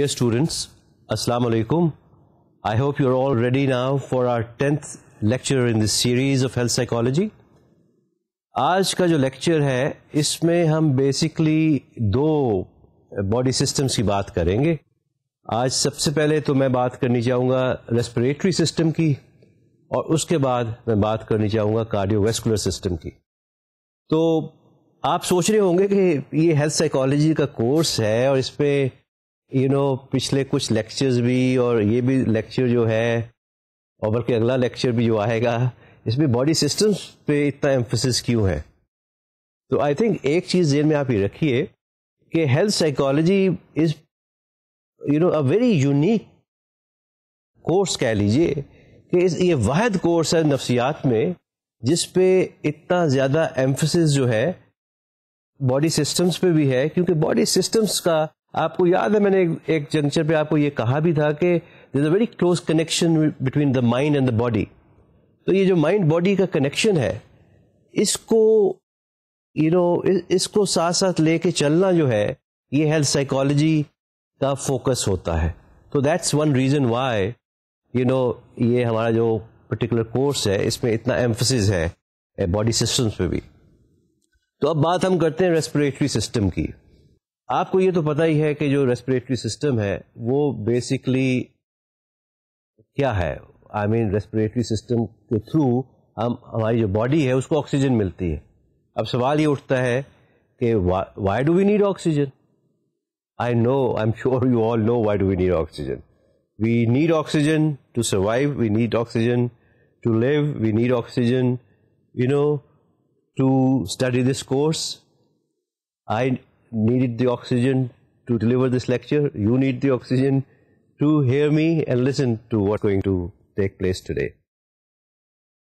Dear students, Assalamu alaikum. I hope you're all ready now for our 10th lecture in this series of health psychology. आज का जो lecture है इसमें हम basically दो body systems की बात करेंगे आज सबसे पहले तो मैं बात करनी चाहूँगा रेस्पिरेटरी सिस्टम की और उसके बाद मैं बात करनी चाहूँगा कार्डियोवेस्कुलर सिस्टम की तो आप सोच रहे होंगे कि ये हेल्थ साइकोलॉजी का कोर्स है और इस पर यू you नो know, पिछले कुछ लेक्चर्स भी और ये भी लेक्चर जो है और बल्कि अगला लेक्चर भी जो आएगा इसमें बॉडी सिस्टम्स पे इतना एम्फोसिस क्यों है तो आई थिंक एक चीज़ जेन में आप ये रखिए कि health psychology is you know a very unique course कह लीजिए कि इस ये वाद कोर्स है नफ्सियात में जिस पे इतना ज़्यादा एम्फोसिस जो है बॉडी सिस्टम्स पे भी है क्योंकि बॉडी सिस्टम्स का आपको याद है मैंने एक जंक्शन पे आपको ये कहा भी था कि is a very close connection between the mind and the body तो ये जो माइंड बॉडी का कनेक्शन है इसको यू you नो know, इसको साथ साथ लेके चलना जो है ये हेल्थ साइकोलॉजी का फोकस होता है तो that's one reason why you know ये हमारा जो पर्टिकुलर कोर्स है इसमें इतना एम्फोसिस है बॉडी सिस्टम्स पे भी तो अब बात हम करते हैं रेस्पिरेटरी सिस्टम की आपको ये तो पता ही है कि जो रेस्पिरेटरी सिस्टम है वो बेसिकली क्या है आई मीन रेस्पिरेटरी सिस्टम के थ्रू हम हमारी जो बॉडी है उसको ऑक्सीजन मिलती है अब सवाल ये उठता है कि why do we need oxygen I know I am sure you all know why do we need oxygen we need oxygen to survive we need oxygen to live we need oxygen you know to study this course I needed the oxygen to deliver this lecture. You need the oxygen to hear me and listen to what's going to take place today.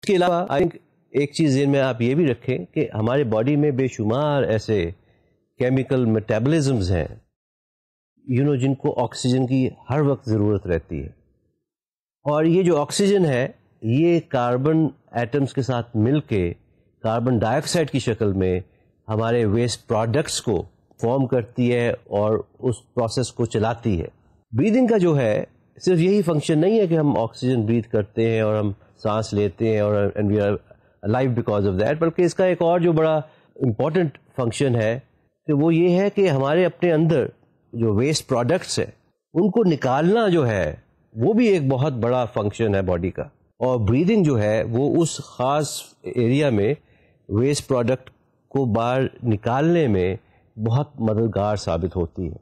इसके अलावा I think एक चीज़ में आप ये भी रखें कि हमारे बॉडी में बेशुमार ऐसे केमिकल मेटाबॉलिज्म्स हैं यू नो जिनको ऑक्सीजन की हर वक्त ज़रूरत रहती है और ये जो ऑक्सीजन है ये कार्बन एटम्स के साथ मिलके कार्बन डाइऑक्साइड की शक्ल में हमारे वेस्ट प्रोडक्ट्स को फॉर्म करती है और उस प्रोसेस को चलाती है ब्रीदिंग का जो है सिर्फ यही फंक्शन नहीं है कि हम ऑक्सीजन ब्रीथ करते हैं और हम सांस लेते हैं और and we are live because of that बल्कि इसका एक और जो बड़ा इम्पॉर्टेंट फंक्शन है तो वो ये है कि हमारे अपने अंदर जो वेस्ट प्रोडक्ट्स हैं उनको निकालना जो है वो भी एक बहुत बड़ा फंक्शन है बॉडी का और ब्रीदिंग जो है वो उस ख़ास एरिया में वेस्ट प्रोडक्ट को बाहर निकालने में बहुत मददगार साबित होती है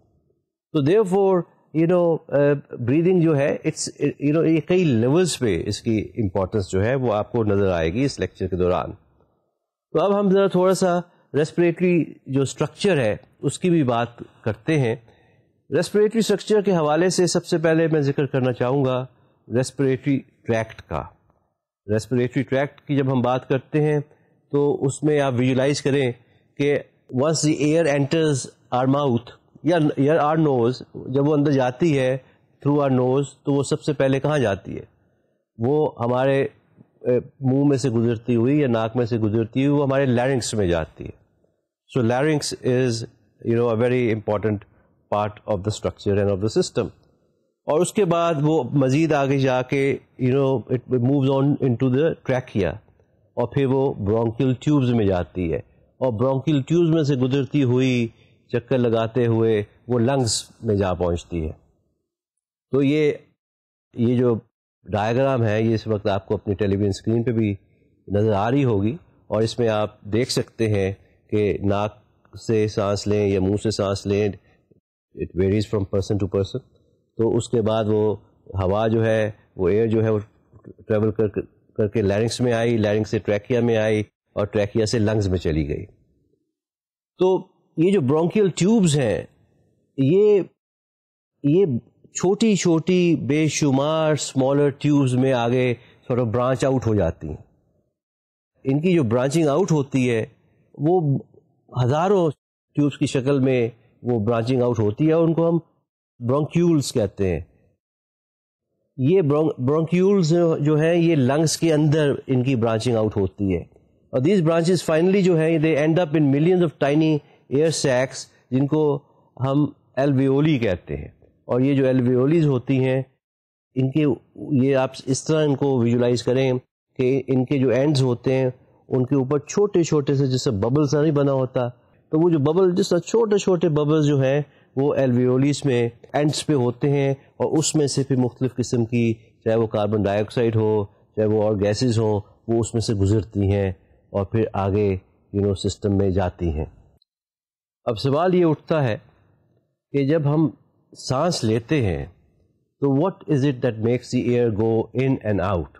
तो therefore you know breathing जो है इट्स यू नो ये कई लेवल्स पे इसकी इम्पोर्टेंस जो है वो आपको नज़र आएगी इस लेक्चर के दौरान तो अब हम ज़रा थोड़ा सा रेस्पिरेटरी जो स्ट्रक्चर है उसकी भी बात करते हैं रेस्पिरेटरी स्ट्रक्चर के हवाले से सबसे पहले मैं जिक्र करना चाहूँगा रेस्पिरेटरी ट्रैक्ट का रेस्पिरेटरी ट्रैक्ट की जब हम बात करते हैं तो उसमें आप विजुलाइज करें कि once the air enters our mouth या या आर नोज जब वो अंदर जाती है थ्रू आर नोज तो वो सबसे पहले कहाँ जाती है वो हमारे मुंह में से गुजरती हुई या नाक में से गुजरती हुई वो हमारे लैरिंग्स में जाती है so larynx is you know a very important part of the structure and of the system और उसके बाद वो मज़ीद आगे जाके you know it moves on into the trachea और फिर वो ब्रोंकियल ट्यूब्स में जाती है और ब्रोंकिल ट्यूब में से गुजरती हुई चक्कर लगाते हुए वो लंग्स में जा पहुंचती है तो ये ये जो डायग्राम है ये इस वक्त आपको अपनी टेलीविज़न स्क्रीन पे भी नज़र आ रही होगी और इसमें आप देख सकते हैं कि नाक से सांस लें या मुंह से सांस लें it varies from person to person तो उसके बाद वो हवा जो है वो एयर जो है वो ट्रेवल कर करके लैरिंग्स में आई लैरिंग्स से ट्रैकिया में आई और ट्रैकिया से लंग्स में चली गई तो ये जो ब्रोंकियल ट्यूब्स हैं ये ये छोटी छोटी बेशुमार स्मॉलर ट्यूब्स में आगे सॉर्ट ऑफ ब्रांच आउट हो जाती हैं इनकी जो ब्रांचिंग आउट होती है वो हज़ारों ट्यूब्स की शक्ल में वो ब्रांचिंग आउट होती है और उनको हम ब्रोंक्यूल्स कहते हैं ये ब्रोंक्यूल्स जो हैं ये लंग्स के अंदर इनकी ब्रांचिंग आउट होती है और दीज ब्रांचेस फाइनली जो है they end up in millions of tiny air sacs जिनको हम एलवीओली कहते हैं और ये जो एलवीओलीज होती हैं इनके ये आप इस तरह इनको विजुलाइज करें कि इनके जो एंड्स होते हैं उनके ऊपर छोटे छोटे से जैसे बबल्स नहीं बना होता तो वो जो बबल जिस तरह छोटे छोटे बबल्स जो हैं वो एलवीओलीस में एंड्स पे होते हैं और उसमें से फिर मुख्तलिफ़ किस्म की चाहे वो कार्बन डाइऑक्साइड हो चाहे वो और गैसेस हों वो उसमें से गुजरती हैं और फिर आगे यू नो सिस्टम में जाती हैं अब सवाल ये उठता है कि जब हम सांस लेते हैं तो what is it that makes the air go in and out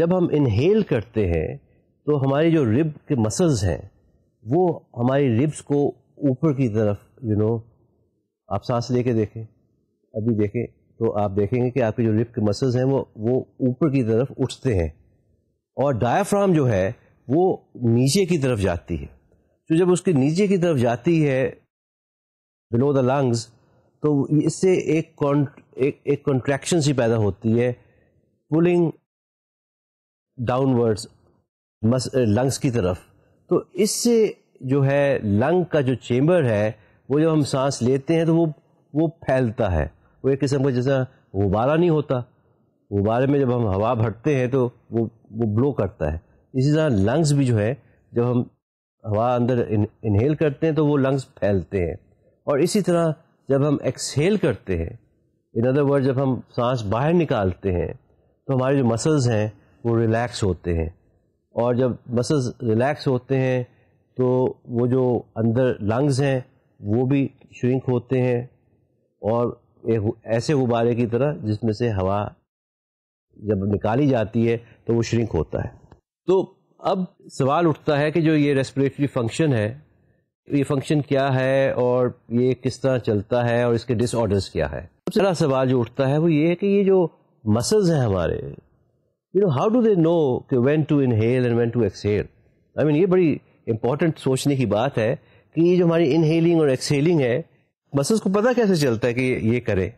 जब हम इनहेल करते हैं तो हमारी जो रिब के मसल्स हैं वो हमारी रिब्स को ऊपर की तरफ यू you नो know, आप सांस लेके देखें अभी देखें तो आप देखेंगे कि आपके जो रिब के मसल्स हैं वो वो ऊपर की तरफ उठते हैं और डायाफ्राम जो है वो नीचे की तरफ जाती है तो जब उसके नीचे की तरफ जाती है बिलो द लंग्स तो इससे एक कॉन्ट एक एक कॉन्ट्रैक्शन सी पैदा होती है पुलिंग डाउनवर्ड्स मस लंग्स की तरफ तो इससे जो है लंग का जो चेम्बर है वो जब हम सांस लेते हैं तो वो वो फैलता है वो एक किस्म का जैसा गुब्बारा नहीं होता गुब्बारे में जब हम हवा भरते हैं तो वो वो ब्लो करता है इसी तरह लंग्स भी जो है जब हम हवा अंदर इन, इनहेल करते हैं तो वो लंग्स फैलते हैं और इसी तरह जब हम एक्सहेल करते हैं इन अदर वर्ड जब हम सांस बाहर निकालते हैं तो हमारे जो मसल्स हैं वो रिलैक्स होते हैं और जब मसल्स रिलैक्स होते हैं तो वो जो अंदर लंग्स हैं वो भी श्रिंक होते हैं और एक ऐसे गुब्बारे की तरह जिसमें से हवा जब निकाली जाती है तो वो श्रिंक होता है तो अब सवाल उठता है कि जो ये रेस्पिरेटरी फंक्शन है ये फंक्शन क्या है और ये किस तरह चलता है और इसके डिसऑर्डर्स क्या है सबसे बड़ा सवाल जो उठता है वो ये है कि ये जो मसल्स हैं हमारे you know how do they know कि when to inhale and when to exhale I mean ये बड़ी इंपॉर्टेंट सोचने की बात है कि ये जो हमारी इनहेलिंग और एक्सहेलिंग है मसल्स को पता कैसे चलता है कि ये करे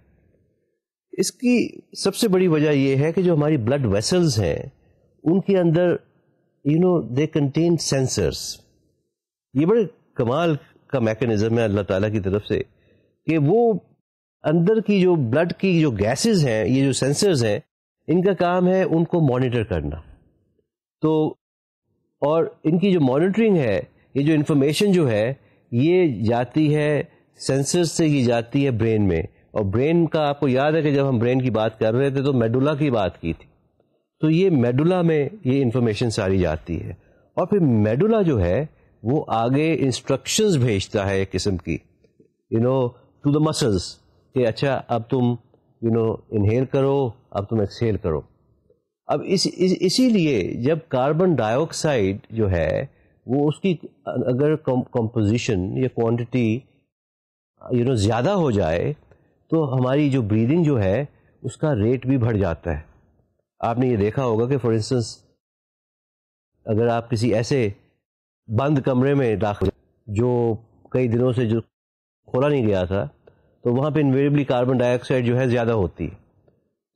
इसकी सबसे बड़ी वजह यह है कि जो हमारी ब्लड वेसल्स हैं उनके अंदर you know they contain sensors ये बड़े कमाल का मैकेनिज़्म है अल्लाह ताला की तरफ से कि वो अंदर की जो ब्लड की जो गैसेस हैं ये जो सेंसर्स हैं इनका काम है उनको मॉनिटर करना तो और इनकी जो मॉनिटरिंग है ये जो इन्फॉर्मेशन जो है ये जाती है सेंसर से ये जाती है ब्रेन में और ब्रेन का आपको याद है कि जब हम ब्रेन की बात कर रहे थे तो मेडुला की बात की थी तो ये मेडुला में ये इन्फॉर्मेशन सारी जाती है और फिर मेडुला जो है वो आगे इंस्ट्रक्शंस भेजता है एक किस्म की you know to the muscles कि अच्छा अब तुम यू नो इनहेल करो अब तुम एक्सहेल करो अब इस, इस इसीलिए जब कार्बन डाइऑक्साइड जो है वो उसकी अगर कंपोजिशन या क्वांटिटी यू नो ज़्यादा हो जाए तो हमारी जो ब्रीदिंग जो है उसका रेट भी बढ़ जाता है आपने ये देखा होगा कि फॉर इंस्टेंस अगर आप किसी ऐसे बंद कमरे में दाखिल जो कई दिनों से जो खोला नहीं गया था तो वहाँ पे इनवेरेबली कार्बन डाइऑक्साइड जो है ज़्यादा होती है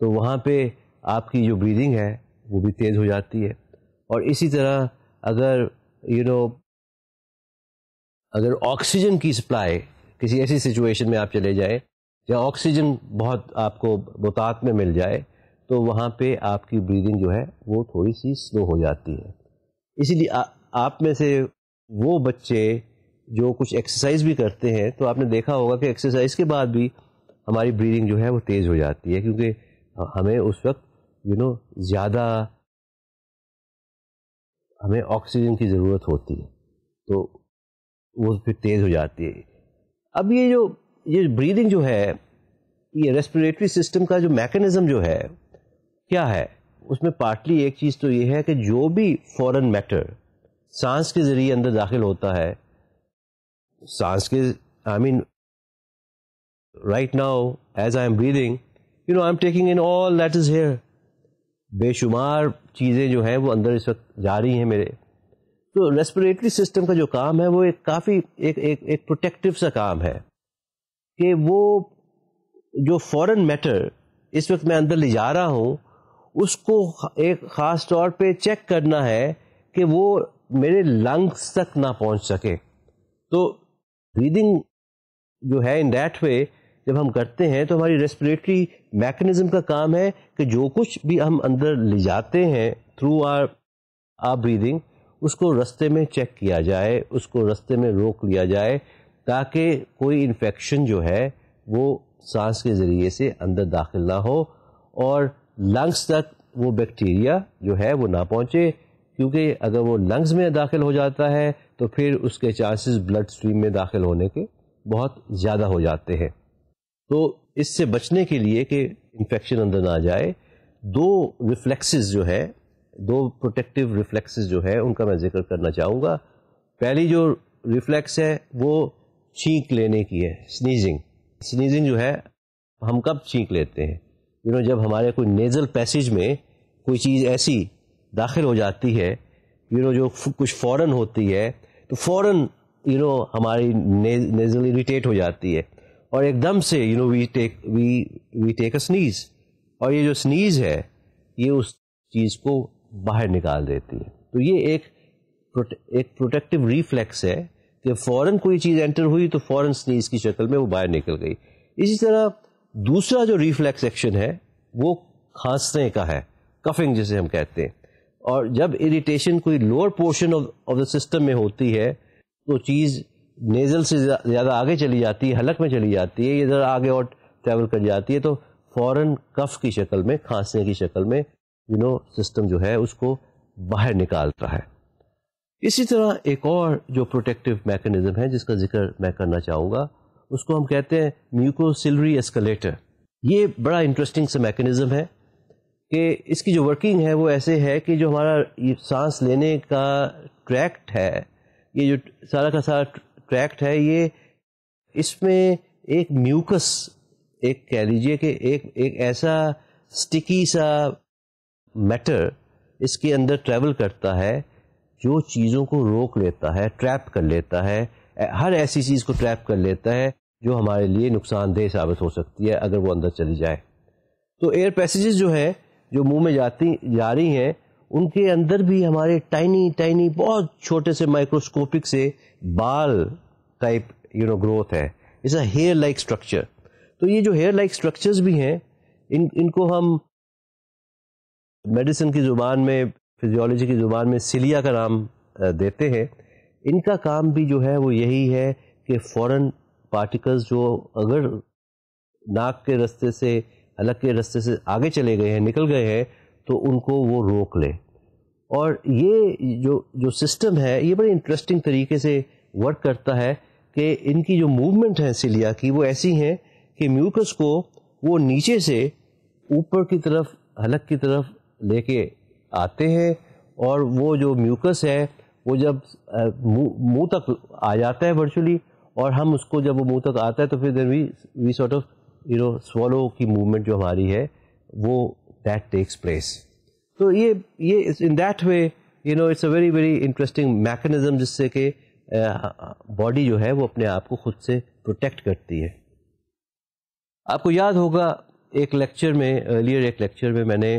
तो वहाँ पे आपकी जो ब्रीदिंग है वो भी तेज़ हो जाती है और इसी तरह अगर यू you नो know, अगर ऑक्सीजन की सप्लाई किसी ऐसी सिचुएशन में आप चले जाएं या ऑक्सीजन बहुत आपको मुतात में मिल जाए तो वहाँ पे आपकी ब्रीदिंग जो है वो थोड़ी सी स्लो हो जाती है इसीलिए आप में से वो बच्चे जो कुछ एक्सरसाइज भी करते हैं तो आपने देखा होगा कि एक्सरसाइज के बाद भी हमारी ब्रीदिंग जो है वो तेज़ हो जाती है क्योंकि हमें उस वक्त यू नो ज़्यादा हमें ऑक्सीजन की ज़रूरत होती है तो वो फिर तेज़ हो जाती है अब ये जो ये ब्रीदिंग जो है ये रेस्पिरेटरी सिस्टम का जो मैकेनिज्म जो है क्या है उसमें पार्टली एक चीज़ तो ये है कि जो भी फॉरन मैटर सांस के ज़रिए अंदर दाखिल होता है सांस के I mean right now as I am breathing you know I am taking in all that is here बेशुमार चीज़ें जो हैं वो अंदर इस वक्त जा रही हैं मेरे तो रेस्पिरेटरी सिस्टम का जो काम है वो एक काफ़ी एक एक, एक प्रोटेक्टिव सा काम है कि वो जो फॉरेन मैटर इस वक्त मैं अंदर ले जा रहा हूँ उसको एक ख़ास तौर पे चेक करना है कि वो मेरे लंग्स तक ना पहुँच सके तो ब्रीदिंग जो है इन डैट वे जब हम करते हैं तो हमारी रेस्पिरेटरी मैकेनिज्म का काम है कि जो कुछ भी हम अंदर ले जाते हैं थ्रू आर आर ब्रीदिंग उसको रास्ते में चेक किया जाए उसको रास्ते में रोक लिया जाए ताकि कोई इन्फेक्शन जो है वो सांस के ज़रिए से अंदर दाखिल ना हो और लंग्स तक वो बैक्टीरिया जो है वो ना पहुँचे क्योंकि अगर वो लंग्स में दाखिल हो जाता है तो फिर उसके चांसेस ब्लड स्ट्रीम में दाखिल होने के बहुत ज़्यादा हो जाते हैं तो इससे बचने के लिए कि इन्फेक्शन अंदर ना जाए दो रिफ्लेक्सेस जो है दो प्रोटेक्टिव रिफ्लेक्सेस जो है उनका मैं जिक्र करना चाहूँगा पहली जो रिफ्लेक्स है वो छींक लेने की है स्नीजिंग स्नीजिंग जो है हम कब छींक लेते हैं यू नो जब हमारे कोई नेज़ल पैसेज में कोई चीज़ ऐसी दाखिल हो जाती है यू नो जो कुछ फ़ौरन होती है तो फ़ौर यू नो हमारी नेज़ल इरीटेट हो जाती है और एकदम से you know we take we we take a sneeze और ये जो स्नीज़ है ये उस चीज़ को बाहर निकाल देती है तो ये एक एक प्रोटेक्टिव रिफ्लेक्स है कि फ़ौरन कोई चीज़ एंटर हुई तो फ़ौरन स्नीज की शक्ल में वो बाहर निकल गई इसी तरह दूसरा जो रिफ्लेक्स एक्शन है वो खांसने का है कफिंग जिसे हम कहते हैं और जब इरिटेशन कोई lower portion of the system में होती है तो चीज़ नेज़ल से ज़्यादा आगे चली जाती है हलक में चली जाती है ये ज़रा आगे और ट्रैवल कर जाती है तो फ़ौरन कफ की शक्ल में खांसने की शक्ल में यू नो सिस्टम जो है उसको बाहर निकालता है इसी तरह एक और जो प्रोटेक्टिव मैकेनिज्म है जिसका जिक्र मैं करना चाहूँगा उसको हम कहते हैं म्यूकोसिलरी एस्केलेटर ये बड़ा इंटरेस्टिंग सा मैकेनिज़्म है कि इसकी जो वर्किंग है वो ऐसे है कि जो हमारा ये सांस लेने का ट्रैक्ट है ये जो सारा का सारा ट्रैक्ट है ये इसमें एक म्यूकस एक कह लीजिए कि एक एक ऐसा स्टिकी सा मैटर इसके अंदर ट्रैवल करता है जो चीज़ों को रोक लेता है ट्रैप कर लेता है हर ऐसी चीज़ को ट्रैप कर लेता है जो हमारे लिए नुकसानदेह साबित हो सकती है अगर वो अंदर चली जाए तो एयर पैसेजेस जो हैं जो मुंह में जाती जा रही हैं उनके अंदर भी हमारे टाइनी टाइनी बहुत छोटे से माइक्रोस्कोपिक से बाल टाइप यू नो ग्रोथ है it's a hair like structure तो ये जो हेयर लाइक स्ट्रक्चर्स भी हैं इन इनको हम मेडिसिन की ज़ुबान में फिजियोलॉजी की ज़ुबान में सिलिया का नाम देते हैं इनका काम भी जो है वो यही है कि फॉरेन पार्टिकल्स जो अगर नाक के रास्ते से अलग के रास्ते से आगे चले गए हैं निकल गए हैं तो उनको वो रोक ले और ये जो जो सिस्टम है ये बड़े इंटरेस्टिंग तरीके से वर्क करता है कि इनकी जो मूवमेंट है सिलिया की वो ऐसी हैं कि म्यूकस को वो नीचे से ऊपर की तरफ हलक की तरफ लेके आते हैं और वो जो म्यूकस है वो जब मुंह तक आ जाता है वर्चुअली और हम उसको जब वो मुंह तक आता है तो फिर then we we sort of you know swallow की मूवमेंट जो हमारी है वो दैट टेक्स प्लेस तो ये ये in that way you know it's a very very interesting mechanism जिससे कि बॉडी जो है वो अपने आप को खुद से प्रोटेक्ट करती है आपको याद होगा एक लेक्चर में अर्लियर एक लेक्चर में मैंने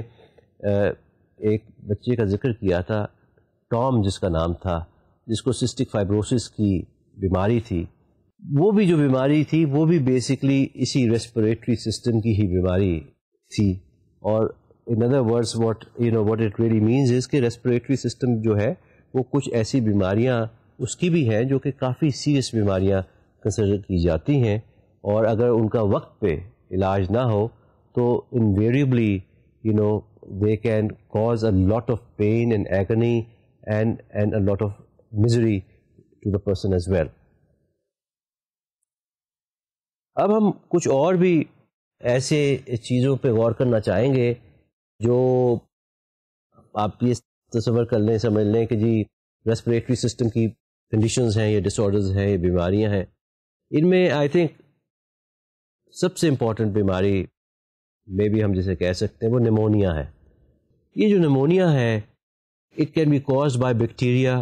एक बच्चे का जिक्र किया था टॉम जिसका नाम था जिसको सिस्टिक फाइब्रोसिस की बीमारी थी वो भी जो बीमारी थी वो भी बेसिकली इसी रेस्परेटरी सिस्टम की ही बीमारी थी और in other words what you know what it really means is कि रेस्पिरेटरी सिस्टम जो है वो कुछ ऐसी बीमारियाँ उसकी भी हैं जो कि काफ़ी सीरियस बीमारियाँ कंसिडर की जाती हैं और अगर उनका वक्त पे इलाज ना हो तो invariably you know they can cause a lot of pain and agony and, and a lot of misery to the person as well. अब हम कुछ और भी ऐसे चीज़ों पे गौर करना चाहेंगे जो आप ये तस्वर कर लें समझ लें कि जी रेस्परेटरी सिस्टम की कंडीशंस हैं ये डिसऑर्डर्स हैं ये बीमारियां हैं इनमें आई थिंक सबसे इम्पॉर्टेंट बीमारी में भी हम जिसे कह सकते हैं वो निमोनिया है ये जो निमोनिया है it can be cause by bacteria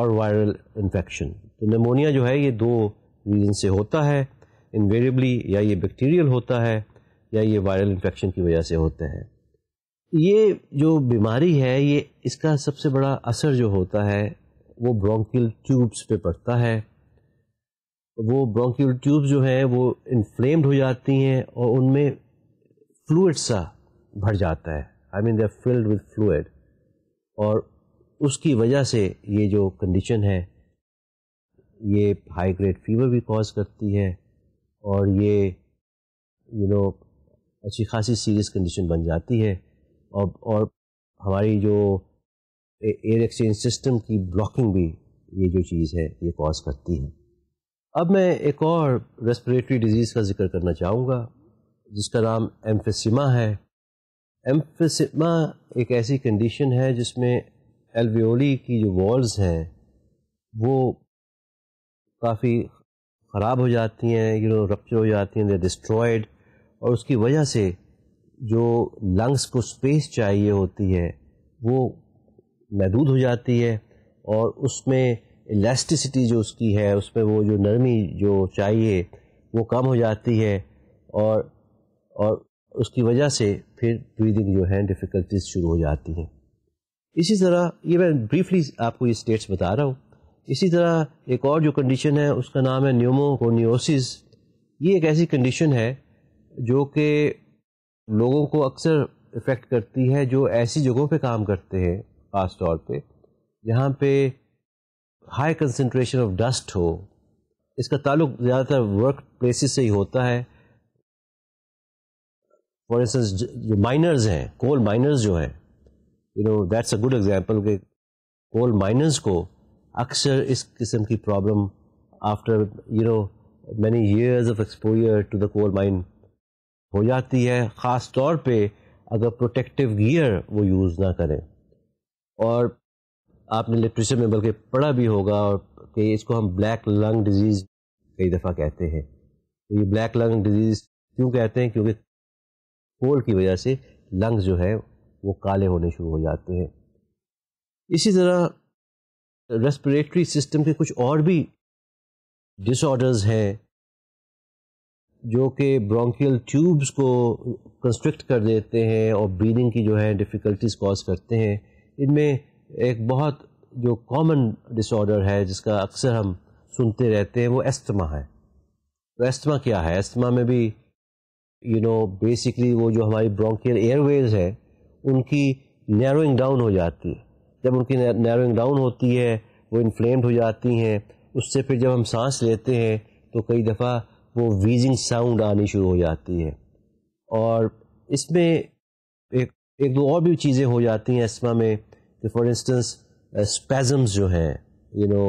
और वायरल इन्फेक्शन तो निमोनिया जो है ये दो रीज़न से होता है इनवेरिएबली या ये बैक्टीरियल होता है या ये वायरल इन्फेक्शन की वजह से होता है ये जो बीमारी है ये इसका सबसे बड़ा असर जो होता है वो ब्रोंकिल ट्यूब्स पे पड़ता है वो ब्रोंकिल ट्यूब्स जो हैं वो इन्फ्लेम्ड हो जाती हैं और उनमें फ्लूड सा भर जाता है I mean they are filled with fluid और उसकी वजह से ये जो कंडीशन है ये हाई ग्रेड फीवर भी कॉज करती है और ये यू you नो know, अच्छी खासी सीरियस कंडीशन बन जाती है और और हमारी जो एयर एक्सचेंज सिस्टम की ब्लॉकिंग भी ये जो चीज़ है ये कॉज करती है अब मैं एक और रेस्पिरेटरी डिजीज़ का जिक्र करना चाहूँगा जिसका नाम एम्फेसिमा है एम्फिसिमा एक ऐसी कंडीशन है जिसमें एल्वियोली की जो वॉल्स हैं वो काफ़ी ख़राब हो जाती हैं यू नो रप्चर हो जाती हैं दे डिस्ट्रॉयड और उसकी वजह से जो लंग्स को स्पेस चाहिए होती है वो महदूद हो जाती है और उसमें इलास्टिसिटी जो उसकी है उसमें वो जो नरमी जो चाहिए वो कम हो जाती है और और उसकी वजह से फिर ब्रीदिंग जो है डिफ़िकल्टीज शुरू हो जाती हैं इसी तरह ये मैं ब्रीफली आपको ये स्टेट्स बता रहा हूँ इसी तरह एक और जो कंडीशन है उसका नाम है न्यूमोकोनियोसिस ये एक ऐसी कंडीशन है जो कि लोगों को अक्सर इफ़ेक्ट करती है जो ऐसी जगहों पे काम करते हैं ख़ास तौर पे जहाँ पे हाई कंसनट्रेशन ऑफ डस्ट हो इसका ताल्लुक ज़्यादातर वर्क प्लेसेस से ही होता है फॉर इंस्टेंस जो माइनर्स हैं कोल माइनर्स जो हैं you know that's a good example कि कोल माइनर्स को अक्सर इस किस्म की problem after you know many years of exposure to the coal mine हो जाती है ख़ास तौर पे अगर प्रोटेक्टिव गियर वो यूज़ ना करें और आपने लिटरेचर में बल्कि पढ़ा भी होगा और कि इसको हम ब्लैक लंग डिजीज़ कई दफ़ा कहते हैं तो ये ब्लैक लंग डिजीज़ क्यों कहते हैं क्योंकि कोल्ड की वजह से लंग्स जो है वो काले होने शुरू हो जाते हैं इसी तरह रेस्पिरेटरी सिस्टम के कुछ और भी डिसऑर्डर्स हैं जो कि ब्रोंकियल ट्यूब्स को कंस्ट्रिक्ट कर देते हैं और ब्रीदिंग की जो है डिफ़िकल्टीज कॉज करते हैं इनमें एक बहुत जो कॉमन डिसऑर्डर है जिसका अक्सर हम सुनते रहते हैं वो एस्थमा है तो एस्थमा क्या है एस्थमा में भी यू नो बेसिकली वो जो हमारी ब्रोंकियल एयरवेज है उनकी नैरोइंग डाउन हो जाती है जब उनकी नैरोइंग डाउन होती है वो इन्फ्लेम्ड हो जाती हैं उससे फिर जब हम सांस लेते हैं तो कई दफ़ा वो वीजिंग साउंड आनी शुरू हो जाती है और इसमें एक एक दो और भी चीज़ें हो जाती हैं एस्मा में कि फॉर इंस्टेंस स्पैज़म्स जो हैं यू नो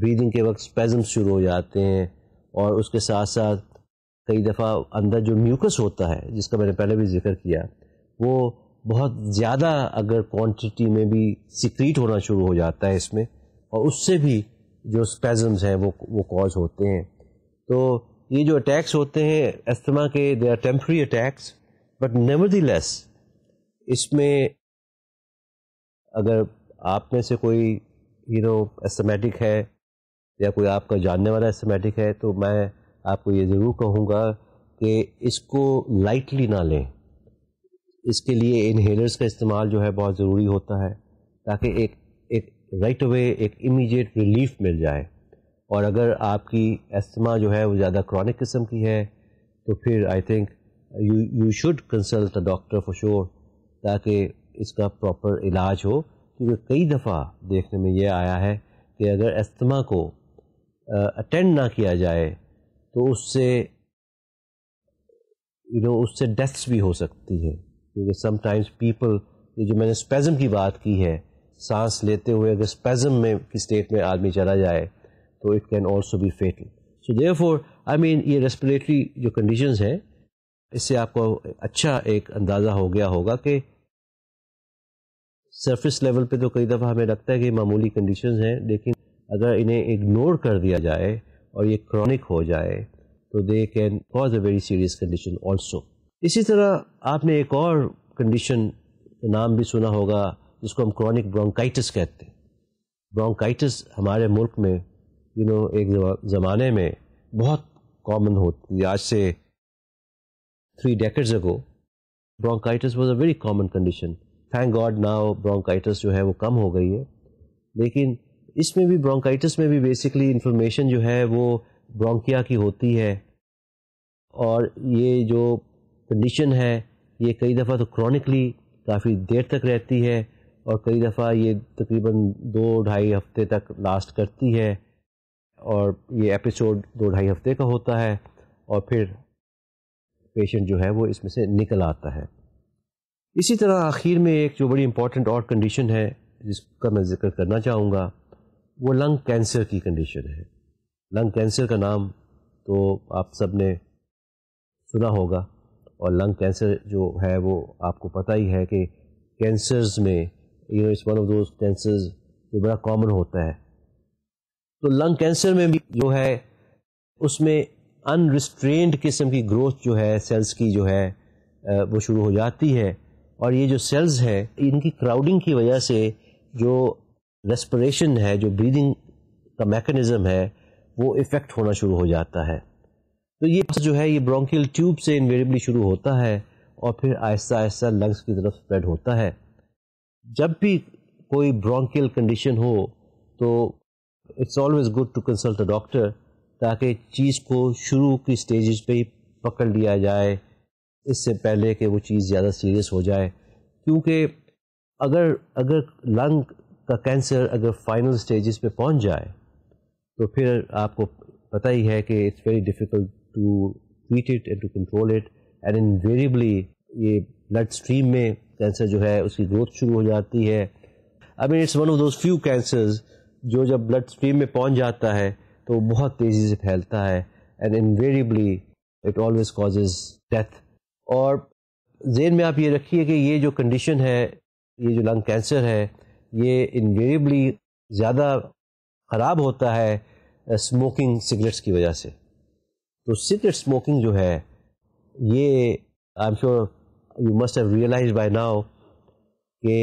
ब्रीदिंग के वक्त स्पैज़म्स शुरू हो जाते हैं और उसके साथ साथ कई दफ़ा अंदर जो म्यूकस होता है जिसका मैंने पहले भी जिक्र किया वो बहुत ज़्यादा अगर क्वांटिटी में भी सिक्रीट होना शुरू हो जाता है इसमें और उससे भी जो स्पेजम्स हैं वो वो कॉज होते हैं तो ये जो अटैक्स होते हैं अस्थमा के they are temporary attacks but nevertheless इसमें अगर आप में से कोई यू नो एस्थमेटिक है या कोई आपका जानने वाला एस्थमेटिक है तो मैं आपको ये ज़रूर कहूँगा कि इसको लाइटली ना लें इसके लिए इनहेलर्स का इस्तेमाल जो है बहुत ज़रूरी होता है ताकि एक एक राइट अवे एक इमीडिएट रिलीफ मिल जाए और अगर आपकी अस्थमा जो है वो ज़्यादा क्रॉनिक किस्म की है तो फिर I think you you should consult a doctor for sure ताकि इसका प्रॉपर इलाज हो क्योंकि कई दफ़ा देखने में यह आया है कि अगर अस्थमा को अटेंड ना किया जाए तो उससे यू नो उससे डेथ्स भी हो सकती है क्योंकि समटाइम्स पीपल ये जो मैंने स्पेज़म की बात की है सांस लेते हुए अगर स्पेज़म में की स्टेट में आदमी चला जाए तो it can also be fatal so therefore I mean ये रेस्पिरेटरी जो कंडीशंस हैं इससे आपको अच्छा एक अंदाज़ा हो गया होगा कि सरफेस लेवल पे तो कई दफ़ा हमें लगता है कि मामूली कंडीशंस हैं लेकिन अगर इन्हें इग्नोर कर दिया जाए और ये क्रॉनिक हो जाए तो they can cause a very serious condition also इसी तरह आपने एक और कंडीशन नाम भी सुना होगा जिसको हम क्रॉनिक ब्रोंकाइटिस कहते हैं ब्रोंकाइटिस हमारे मुल्क में यू you नो know, एक ज़माने में बहुत कॉमन होती आज से three decades ago bronchitis was a very common condition thank God now bronchitis जो है वो कम हो गई है लेकिन इसमें भी ब्रोंकाइटिस में भी बेसिकली इन्फ्लेमेशन जो है वो ब्रोंकिया की होती है और ये जो कंडीशन है ये कई दफ़ा तो क्रॉनिकली काफ़ी देर तक रहती है और कई दफ़ा ये तकरीबन दो ढाई हफ्ते तक लास्ट करती है और ये एपिसोड दो ढाई हफ्ते का होता है और फिर पेशेंट जो है वो इसमें से निकल आता है इसी तरह आखिर में एक जो बड़ी इम्पॉर्टेंट और कंडीशन है जिसका मैं जिक्र करना चाहूँगा वो लंग कैंसर की कंडीशन है लंग कैंसर का नाम तो आप सब ने सुना होगा और लंग कैंसर जो है वो आपको पता ही है कि कैंसर्स में you know it's one of those cancers जो बड़ा कॉमन होता है तो लंग कैंसर में भी जो है उसमें अनरिस्ट्रेंड किस्म की ग्रोथ जो है सेल्स की जो है वो शुरू हो जाती है और ये जो सेल्स हैं इनकी क्राउडिंग की वजह से जो रेस्परेशन है जो ब्रीदिंग का मैकेनिज़्म है वो इफ़ेक्ट होना शुरू हो जाता है तो ये जो है ये ब्रोंकियल ट्यूब से इन्वेरिबली शुरू होता है और फिर आहिस्ता आहिस्ता लंग्स की तरफ स्प्रेड होता है जब भी कोई ब्रोंकियल कंडीशन हो तो it's always good to consult a doctor ताकि चीज़ को शुरू की स्टेजेस पे ही पकड़ लिया जाए इससे पहले कि वो चीज़ ज़्यादा सीरियस हो जाए क्योंकि अगर अगर लंग का कैंसर अगर फाइनल स्टेजेस पे पहुंच जाए तो फिर आपको पता ही है कि it's very difficult to treat it and to control it and invariably ये ब्लड स्ट्रीम में कैंसर जो है उसकी ग्रोथ शुरू हो जाती है I mean it's one of those few cancers जो जब ब्लड स्ट्रीम में पहुंच जाता है तो बहुत तेज़ी से फैलता है and invariably it always causes death और जेन में आप ये रखिए कि ये जो कंडीशन है ये जो लंग कैंसर है ये इनवेबली ज़्यादा ख़राब होता है स्मोकिंग सिगरेट्स की वजह से तो सिगरेट स्मोकिंग जो है ये I am sure you must have realize by now कि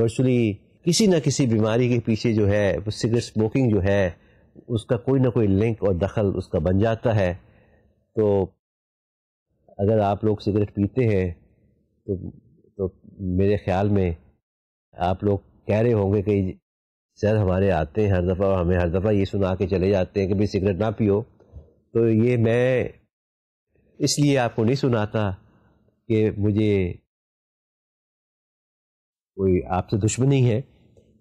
वर्चुअली किसी ना किसी बीमारी के पीछे जो है वो सिगरेट स्मोकिंग जो है उसका कोई ना कोई लिंक और दखल उसका बन जाता है तो अगर आप लोग सिगरेट पीते हैं तो तो मेरे ख्याल में आप लोग कह रहे होंगे कि सर हमारे आते हैं हर दफ़ा हमें हर दफ़ा ये सुना के चले जाते हैं कि भाई सिगरेट ना पियो तो ये मैं इसलिए आपको नहीं सुनाता कि मुझे कोई आपसे दुश्मनी है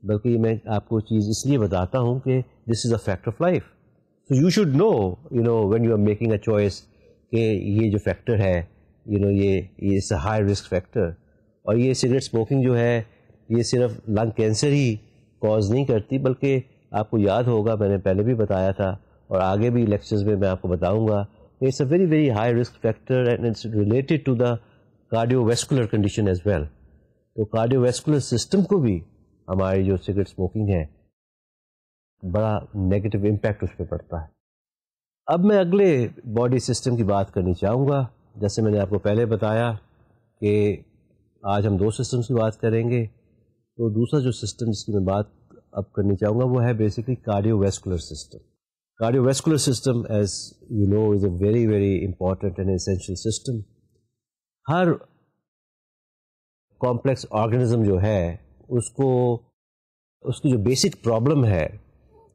बल्कि मैं आपको चीज़ इसलिए बताता हूँ कि this is a fact of life so you should know you know when you are making a choice कि ये जो फैक्टर है यू you नो know, ये is a high risk factor और ये सिगरेट स्मोकिंग जो है ये सिर्फ लंग कैंसर ही कॉज नहीं करती बल्कि आपको याद होगा मैंने पहले भी बताया था और आगे भी लेक्चर्स में मैं आपको बताऊंगा it's a very very high risk factor and it's related to the cardiovascular condition as well तो कार्डियोवेस्कुलर सिस्टम को भी हमारी जो सिगरेट स्मोकिंग है बड़ा नेगेटिव इम्पैक्ट उस पर पड़ता है अब मैं अगले बॉडी सिस्टम की बात करनी चाहूँगा जैसे मैंने आपको पहले बताया कि आज हम दो सिस्टम्स की बात करेंगे तो दूसरा जो सिस्टम जिसकी मैं बात अब करनी चाहूँगा वो है basically cardiovascular system cardiovascular system as you know is a very very important and essential system हर कॉम्प्लेक्स ऑर्गेनिज्म जो है उसको उसकी जो बेसिक प्रॉब्लम है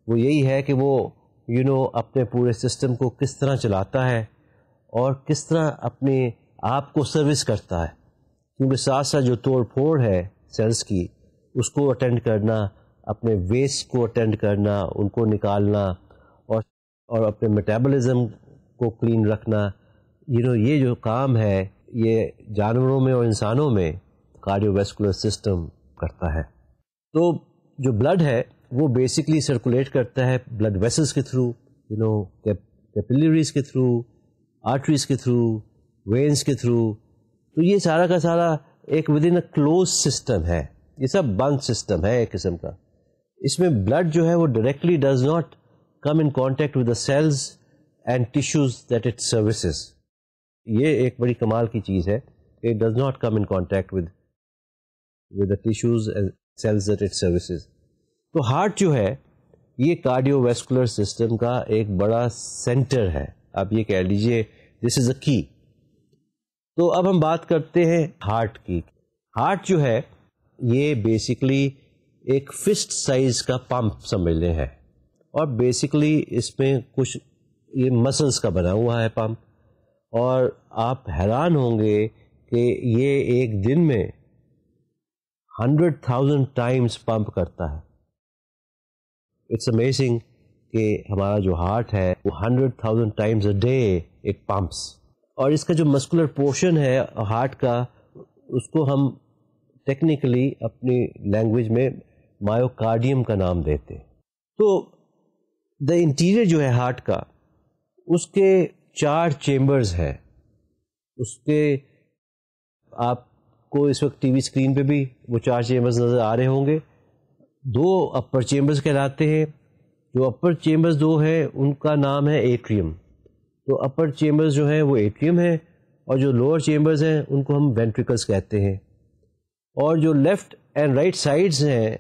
वो यही है कि वो यू you नो know, अपने पूरे सिस्टम को किस तरह चलाता है और किस तरह अपने आप को सर्विस करता है क्योंकि साथ साथ जो तोड़ फोड़ है सेल्स की उसको अटेंड करना अपने वेस्ट को अटेंड करना उनको निकालना और और अपने मेटाबॉलिज्म को क्लीन रखना यू नो ये जो काम है ये जानवरों में और इंसानों में कार्डियोवेस्कुलर सिस्टम करता है तो जो ब्लड है वो बेसिकली सर्कुलेट करता है ब्लड वेसल्स के थ्रू यू नो कैपिलरीज के थ्रू आर्टरीज के थ्रू वेन्स के थ्रू तो ये सारा का सारा एक within a close system है ये सब बंक सिस्टम है एक किस्म का इसमें ब्लड जो है वो directly does not come in contact with the cells and tissues that it services ये एक बड़ी कमाल की चीज़ है it does not come in contact with with the tissues and cells that it services तो हार्ट जो है ये कार्डियोवेस्कुलर सिस्टम का एक बड़ा सेंटर है आप ये कह लीजिए दिस इज़ अ की तो अब हम बात करते हैं हार्ट की हार्ट जो है ये बेसिकली एक फिस्ट साइज का पंप समझ लें है और बेसिकली इसमें कुछ ये मसल्स का बना हुआ है पंप और आप हैरान होंगे कि ये एक दिन में हंड्रेड थाउजेंड टाइम्स पंप करता है इट्स अमेजिंग कि हमारा जो हार्ट है वो hundred thousand times a day it pumps और इसका जो मस्कुलर पोर्शन है हार्ट का उसको हम टेक्निकली अपनी लैंग्वेज में मायोकार्डियम का नाम देते हैं तो द इंटीरियर जो है हार्ट का उसके चार चेम्बर्स हैं उसके आपको इस वक्त टीवी स्क्रीन पे भी वो चार चेम्बर्स नज़र आ रहे होंगे दो अपर चेम्बर्स कहलाते हैं जो अपर चेम्बर्स दो हैं उनका नाम है एट्रियम तो अपर चेम्बर्स जो हैं वो एट्रियम है और जो लोअर चेम्बर्स हैं उनको हम वेंट्रिकल्स कहते हैं और जो लेफ्ट एंड राइट साइड्स हैं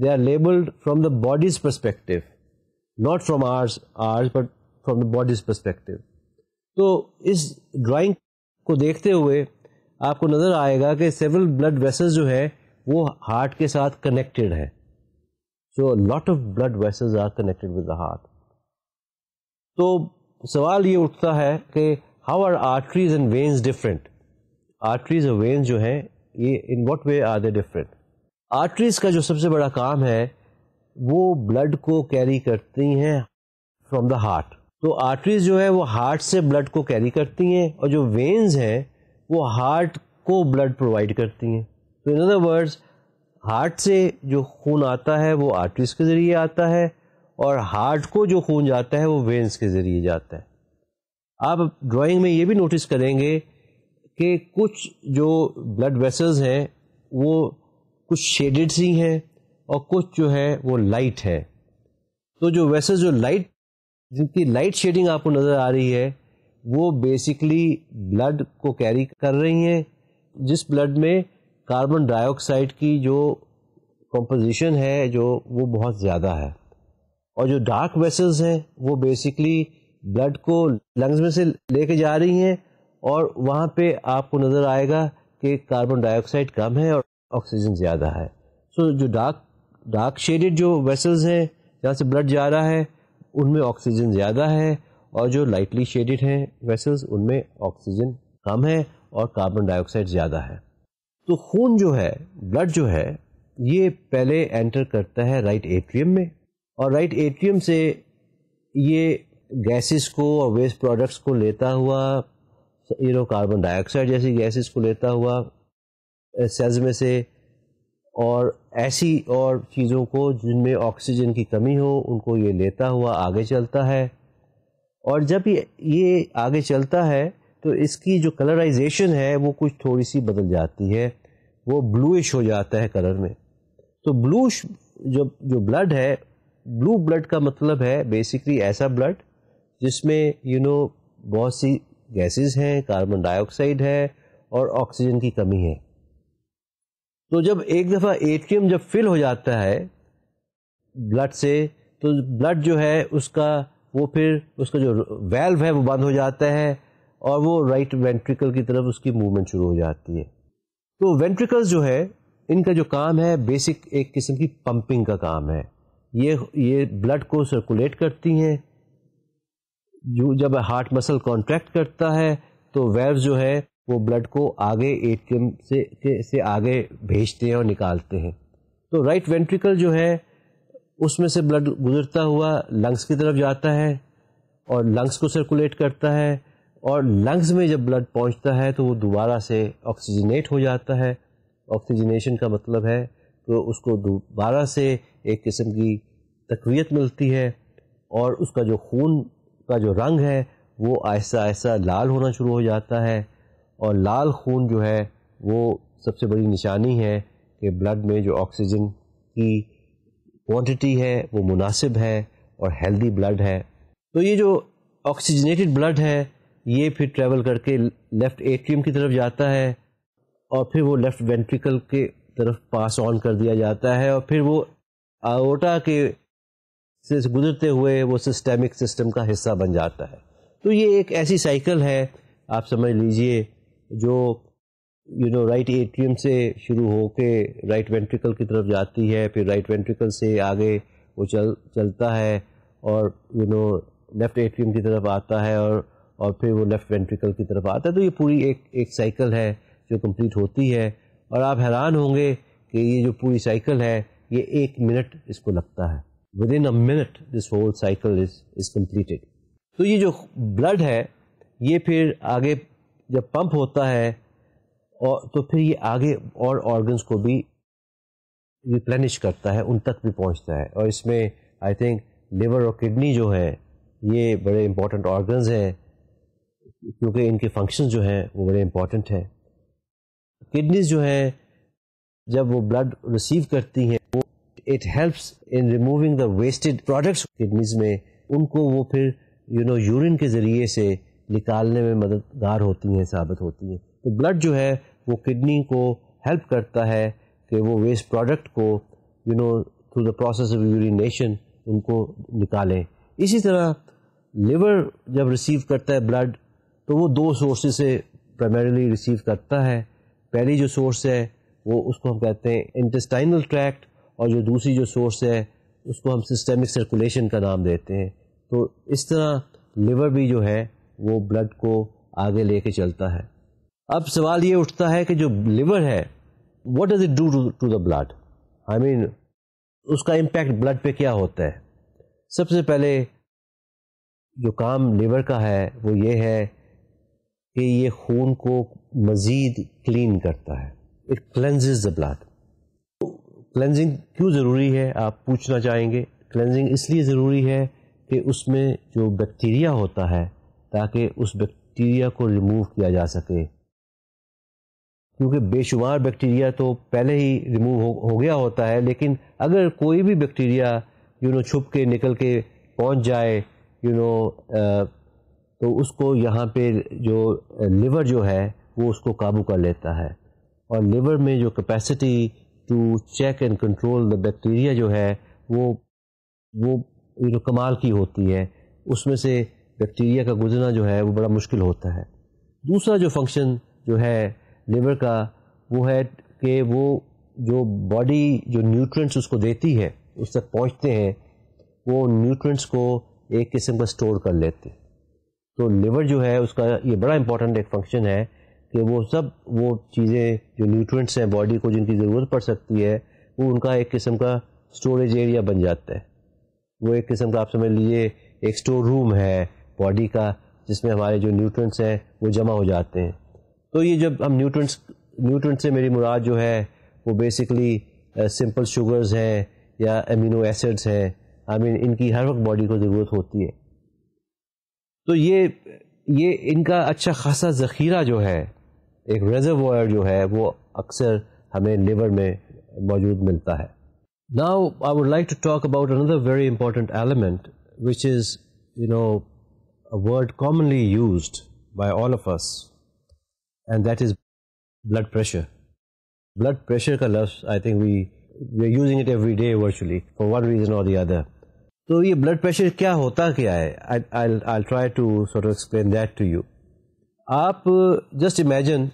they are labelled from the body's perspective not from ours ours but from the body's perspective तो इस ड्राइंग को देखते हुए आपको नज़र आएगा कि सेवरल ब्लड वेसल्स जो है वो हार्ट के साथ कनेक्टेड है so lot of blood vessels are connected with the heart तो सवाल ये उठता है कि how are arteries and veins different arteries और वेन्स जो हैं ये in what way are they different arteries का जो सबसे बड़ा काम है वो ब्लड को कैरी करती हैं फ्रॉम द हार्ट तो आर्टरीज जो है वो हार्ट से ब्लड को कैरी करती हैं और जो वेन्स हैं वो हार्ट को ब्लड प्रोवाइड करती हैं तो इन अदर वर्ड्स हार्ट से जो खून आता है वो आर्टरीज के ज़रिए आता है और हार्ट को जो खून जाता है वो वेन्स के ज़रिए जाता है आप ड्राइंग में ये भी नोटिस करेंगे कि कुछ जो ब्लड वेसल्स हैं वो कुछ शेडेड सी हैं और कुछ जो है वो लाइट है तो जो वेसल्स जो लाइट जिनकी लाइट शेडिंग आपको नज़र आ रही है वो बेसिकली ब्लड को कैरी कर रही हैं जिस ब्लड में कार्बन डाइऑक्साइड की जो कंपोजिशन है जो वो बहुत ज़्यादा है और जो डार्क वेसल्स हैं वो बेसिकली ब्लड को लंग्स में से लेके जा रही हैं और वहाँ पे आपको नज़र आएगा कि कार्बन डाइऑक्साइड कम है और ऑक्सीजन ज़्यादा है सो so, जो डार्क डार्क शेडेड जो वेसल्स हैं जहाँ से ब्लड जा रहा है उनमें ऑक्सीजन ज़्यादा है और जो लाइटली शेडेड हैं वेसल्स उनमें ऑक्सीजन कम है और कार्बन डाइऑक्साइड ज़्यादा है तो खून जो है ब्लड जो है ये पहले एंटर करता है राइट एट्रियम में और राइट एट्रियम से ये गैसेस को और वेस्ट प्रोडक्ट्स को लेता हुआ यू नो कार्बन डाइऑक्साइड जैसी गैसेस को लेता हुआ सेल्स में से और ऐसी और चीज़ों को जिनमें ऑक्सीजन की कमी हो उनको ये लेता हुआ आगे चलता है और जब ये ये आगे चलता है तो इसकी जो कलराइजेशन है वो कुछ थोड़ी सी बदल जाती है वो ब्लूइश हो जाता है कलर में तो ब्लूश जो जो ब्लड है ब्लू ब्लड का मतलब है बेसिकली ऐसा ब्लड जिसमें यू you नो know, बहुत सी गैसेस हैं कार्बन डाइऑक्साइड है और ऑक्सीजन की कमी है तो जब एक दफ़ा एट्रियम जब फिल हो जाता है ब्लड से तो ब्लड जो है उसका वो फिर उसका जो वेल्व है वो बंद हो जाता है और वो राइट वेंट्रिकल की तरफ उसकी मूवमेंट शुरू हो जाती है तो वेंट्रिकल जो है इनका जो काम है बेसिक एक किस्म की पंपिंग का काम है ये ये ब्लड को सर्कुलेट करती हैं जो जब हार्ट मसल कॉन्ट्रैक्ट करता है तो वेव्स जो है वो ब्लड को आगे एटीएम से के, से आगे भेजते हैं और निकालते हैं तो राइट वेंट्रिकल जो है उसमें से ब्लड गुजरता हुआ लंग्स की तरफ जाता है और लंग्स को सर्कुलेट करता है और लंग्स में जब ब्लड पहुंचता है तो वो दोबारा से ऑक्सीजनेट हो जाता है ऑक्सीजनेशन का मतलब है तो उसको दोबारा से एक किस्म की तकवीत मिलती है और उसका जो खून का जो रंग है वो आहिस्ता आहिस्ता लाल होना शुरू हो जाता है और लाल खून जो है वो सबसे बड़ी निशानी है कि ब्लड में जो ऑक्सीजन की क्वांटिटी है वो मुनासिब है और हेल्दी ब्लड है तो ये जो ऑक्सीजनेटेड ब्लड है ये फिर ट्रेवल करके लेफ़्ट एट्रियम की तरफ जाता है और फिर वो लेफ़्ट वेंट्रिकल के तरफ पास ऑन कर दिया जाता है और फिर वो आयोटा के से गुजरते हुए वो सिस्टेमिक सिस्टम का हिस्सा बन जाता है तो ये एक ऐसी साइकिल है आप समझ लीजिए जो यू नो राइट एट्रियम से शुरू होके राइट वेंट्रिकल की तरफ जाती है फिर राइट वेंट्रिकल से आगे वो चल चलता है और यू नो लेफ्ट एट्रियम की तरफ आता है और और फिर वो लेफ्ट वेंट्रिकल की तरफ आता है तो ये पूरी एक एक साइकिल है जो कंप्लीट होती है और आप हैरान होंगे कि ये जो पूरी साइकिल है ये एक मिनट इसको लगता है within a minute this whole cycle is is completed तो ये जो ब्लड है ये फिर आगे जब पंप होता है और तो फिर ये आगे और ऑर्गन्स को भी रिप्लेनिश करता है उन तक भी पहुंचता है और इसमें आई थिंक लिवर और किडनी जो है ये बड़े इम्पोर्टेंट ऑर्गन्स हैं क्योंकि इनके फंक्शन जो हैं वो बड़े इम्पोर्टेंट हैं किडनीज जो हैं जब वो ब्लड रिसीव करती हैं it helps in removing the wasted products kidneys में उनको वो फिर यू नो यूरिन के ज़रिए से निकालने में मददगार होती हैं साबित होती हैं तो ब्लड जो है वो किडनी को हेल्प करता है कि वो वेस्ट प्रोडक्ट को you know through the process of urination उनको निकालें इसी तरह लिवर जब रिसीव करता है ब्लड तो वो दो सोर्सेज से प्राइमरीली रिसीव करता है पहली जो सोर्स है वो उसको हम कहते हैं इंटेस्टाइनल ट्रैक्ट और जो दूसरी जो सोर्स है उसको हम सिस्टमिक सर्कुलेशन का नाम देते हैं तो इस तरह लिवर भी जो है वो ब्लड को आगे लेके चलता है अब सवाल ये उठता है कि जो लिवर है what does it do to the blood I mean उसका इम्पैक्ट ब्लड पे क्या होता है सबसे पहले जो काम लिवर का है वो ये है कि ये खून को मज़ीद क्लीन करता है it cleanses the blood cleansing क्यों ज़रूरी है आप पूछना चाहेंगे क्लेंजिंग इसलिए ज़रूरी है कि उसमें जो बैक्टीरिया होता है ताकि उस बैक्टीरिया को रिमूव किया जा सके क्योंकि बेशुमार बैक्टीरिया तो पहले ही रिमूव हो, हो गया होता है लेकिन अगर कोई भी बैक्टीरिया यू नो छुप के निकल के पहुंच जाए यू नो तो उसको यहाँ पे जो लिवर जो है वो उसको काबू कर लेता है और लिवर में जो capacity to check and control the bacteria जो है वो वो यू नो कमाल की होती है उसमें से बैक्टीरिया का गुजरना जो है वो बड़ा मुश्किल होता है दूसरा जो फंक्शन जो है लिवर का वो है कि वो जो बॉडी जो न्यूट्रिएंट्स उसको देती है उस तक पहुँचते हैं वो न्यूट्रिएंट्स को एक किस्म का स्टोर कर लेते तो लिवर जो है उसका ये बड़ा इंपॉर्टेंट एक फंक्शन है कि वो सब वो चीज़ें जो न्यूट्रंट्स हैं बॉडी को जिनकी ज़रूरत पड़ सकती है वो उनका एक किस्म का स्टोरेज एरिया बन जाता है वो एक किस्म का आप समझ लीजिए एक स्टोर रूम है बॉडी का जिसमें हमारे जो न्यूट्रंट्स हैं वो जमा हो जाते हैं तो ये जब हम न्यूट्रंट्स न्यूट्रंट से मेरी मुराद जो है वो बेसिकली सिंपल शुगर्स हैं या अमीनो एसिड्स हैं आई मीन इनकी हर वक्त बॉडी को ज़रूरत होती है तो ये ये इनका अच्छा खासा ज़ख़ीरा जो है एक रेजर्वायर जो है वो अक्सर हमें लिवर में मौजूद मिलता है now I would like to talk about another very important element which is you know a word commonly use by all of us and that is blood pressure blood pressure का लफ्स I think we we are using it every day virtually for one reason और the other तो ये blood pressure क्या होता क्या है I try to sort explain that to you आप जस्ट इमेजिन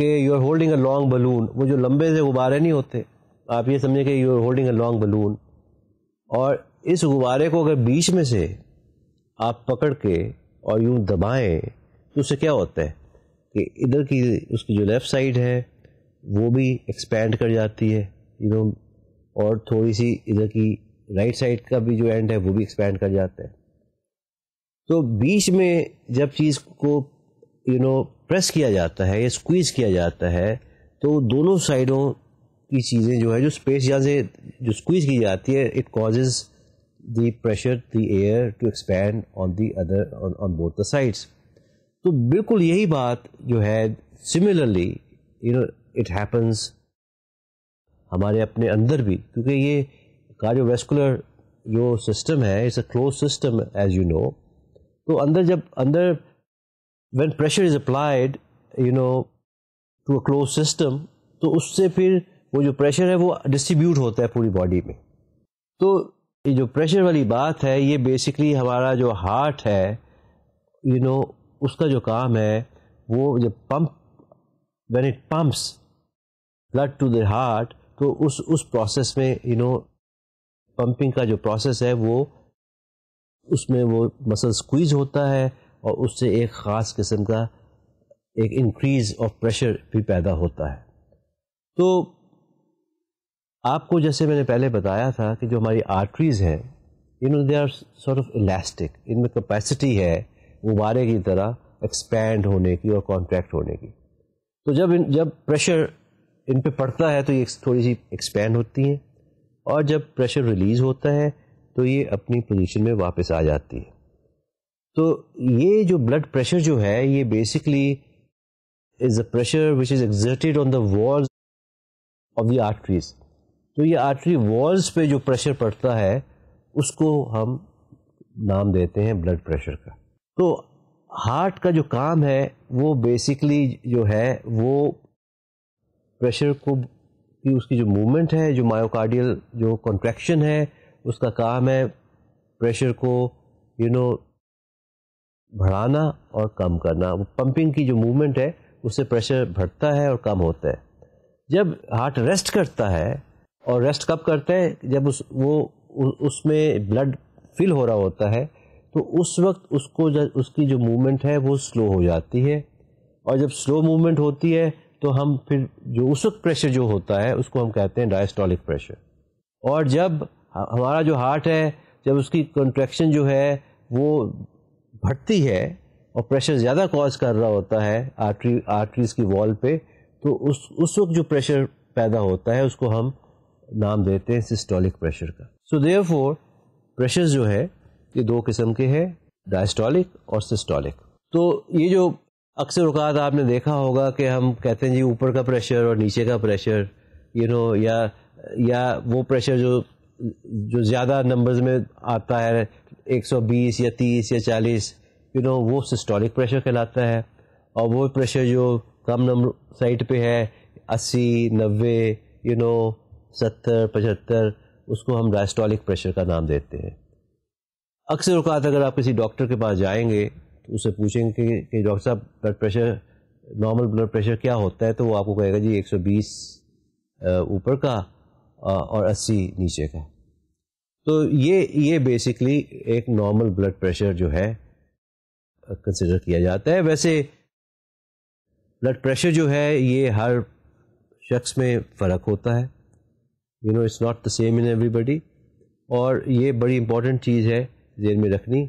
कि you are holding a long balloon वो जो लंबे से गुब्बारे नहीं होते आप ये समझें कि you are holding a long balloon और इस गुब्बारे को अगर बीच में से आप पकड़ के और यूँ दबाएँ तो उससे क्या होता है कि इधर की उसकी जो लेफ़्ट साइड है वो भी एक्सपेंड कर जाती है यू नो और थोड़ी सी इधर की राइट साइड का भी जो एंड है वो भी एक्सपेंड कर जाता है तो बीच में जब चीज़ को यू नो प्रेस किया जाता है या स्क्वीज़ किया जाता है तो दोनों साइडों की चीज़ें जो है जो स्पेस यहाँ से जो स्क्वीज़ की जाती है it causes the pressure the air to expand on the other on both the sides तो बिल्कुल यही बात जो है similarly you know it happens हमारे अपने अंदर भी क्योंकि ये कार्डियोवेस्कुलर जो सिस्टम है it's a close system as you know तो अंदर जब अंदर when pressure is applied you know to a closed system तो उससे फिर वो जो प्रेशर है वो डिस्ट्रीब्यूट होता है पूरी बॉडी में तो ये जो प्रेशर वाली बात है ये बेसिकली हमारा जो हार्ट है यू you नो know, उसका जो काम है वो जब pump when it pumps blood to the heart तो उस उस प्रोसेस में you you know know, pumping का जो प्रोसेस है वो उसमें वो मसल स्क्वीज होता है और उससे एक ख़ास किस्म का एक इंक्रीज ऑफ प्रेशर भी पैदा होता है तो आपको जैसे मैंने पहले बताया था कि जो हमारी आर्टरीज़ हैं you know they are sort of elastic इनमें कैपेसिटी है गुब्बारे की तरह एक्सपैंड होने की और कॉन्ट्रैक्ट होने की तो जब इन जब प्रेशर इन पे पड़ता है तो ये थोड़ी सी एक्सपैंड होती हैं और जब प्रेशर रिलीज़ होता है तो ये अपनी पोजीशन में वापस आ जाती है तो ये जो ब्लड प्रेशर जो है ये basically is a pressure which is exerted on the walls of the arteries तो ये आर्टरी वॉल्स पे जो प्रेशर पड़ता है उसको हम नाम देते हैं ब्लड प्रेशर का तो हार्ट का जो काम है वो बेसिकली जो है वो प्रेशर को कि उसकी जो मूवमेंट है जो मायोकार्डियल जो कॉन्ट्रैक्शन है उसका काम है प्रेशर को यू you नो know, बढ़ाना और कम करना वो पंपिंग की जो मूवमेंट है उससे प्रेशर बढ़ता है और कम होता है जब हार्ट रेस्ट करता है और रेस्ट कब करते हैं जब उस वो उसमें ब्लड फिल हो रहा होता है तो उस वक्त उसको जब उसकी जो मूवमेंट है वो स्लो हो जाती है और जब स्लो मूवमेंट होती है तो हम फिर जो उस वक्त प्रेशर जो होता है उसको हम कहते हैं डायस्टॉलिक प्रेशर और जब हमारा जो हार्ट है जब उसकी कंट्रैक्शन जो है वो घटती है और प्रेशर ज़्यादा कॉज कर रहा होता है आर्टरी आर्टरीज की वॉल पे तो उस उस वक्त जो प्रेशर पैदा होता है उसको हम नाम देते हैं सिस्टोलिक प्रेशर का सो देव फोर प्रेशर जो है ये दो किस्म के हैं डायस्टोलिक और सिस्टोलिक तो ये जो अक्सर अवकात आपने देखा होगा कि हम कहते हैं जी ऊपर का प्रेशर और नीचे का प्रेशर यू नो या या वो प्रेशर जो जो ज़्यादा नंबर्स में आता है 120 या 30 या 40 यू नो वो सिस्टोलिक प्रेशर कहलाता है और वो प्रेशर जो कम नंबर साइड पे है 80 नब्बे यू नो 70 पचहत्तर उसको हम डायस्टोलिक प्रेशर का नाम देते हैं अक्सर अवकात अगर आप किसी डॉक्टर के पास जाएंगे तो उससे पूछेंगे कि, कि डॉक्टर साहब blood pressure normal blood pressure क्या होता है तो वो आपको कहेगा जी 120 ऊपर का और 80 नीचे का तो ये ये बेसिकली एक नॉर्मल ब्लड प्रेशर जो है कंसिडर किया जाता है वैसे ब्लड प्रेशर जो है ये हर शख्स में फ़र्क होता है you know it's not the same in everybody और ये बड़ी इंपॉर्टेंट चीज़ है जेन में रखनी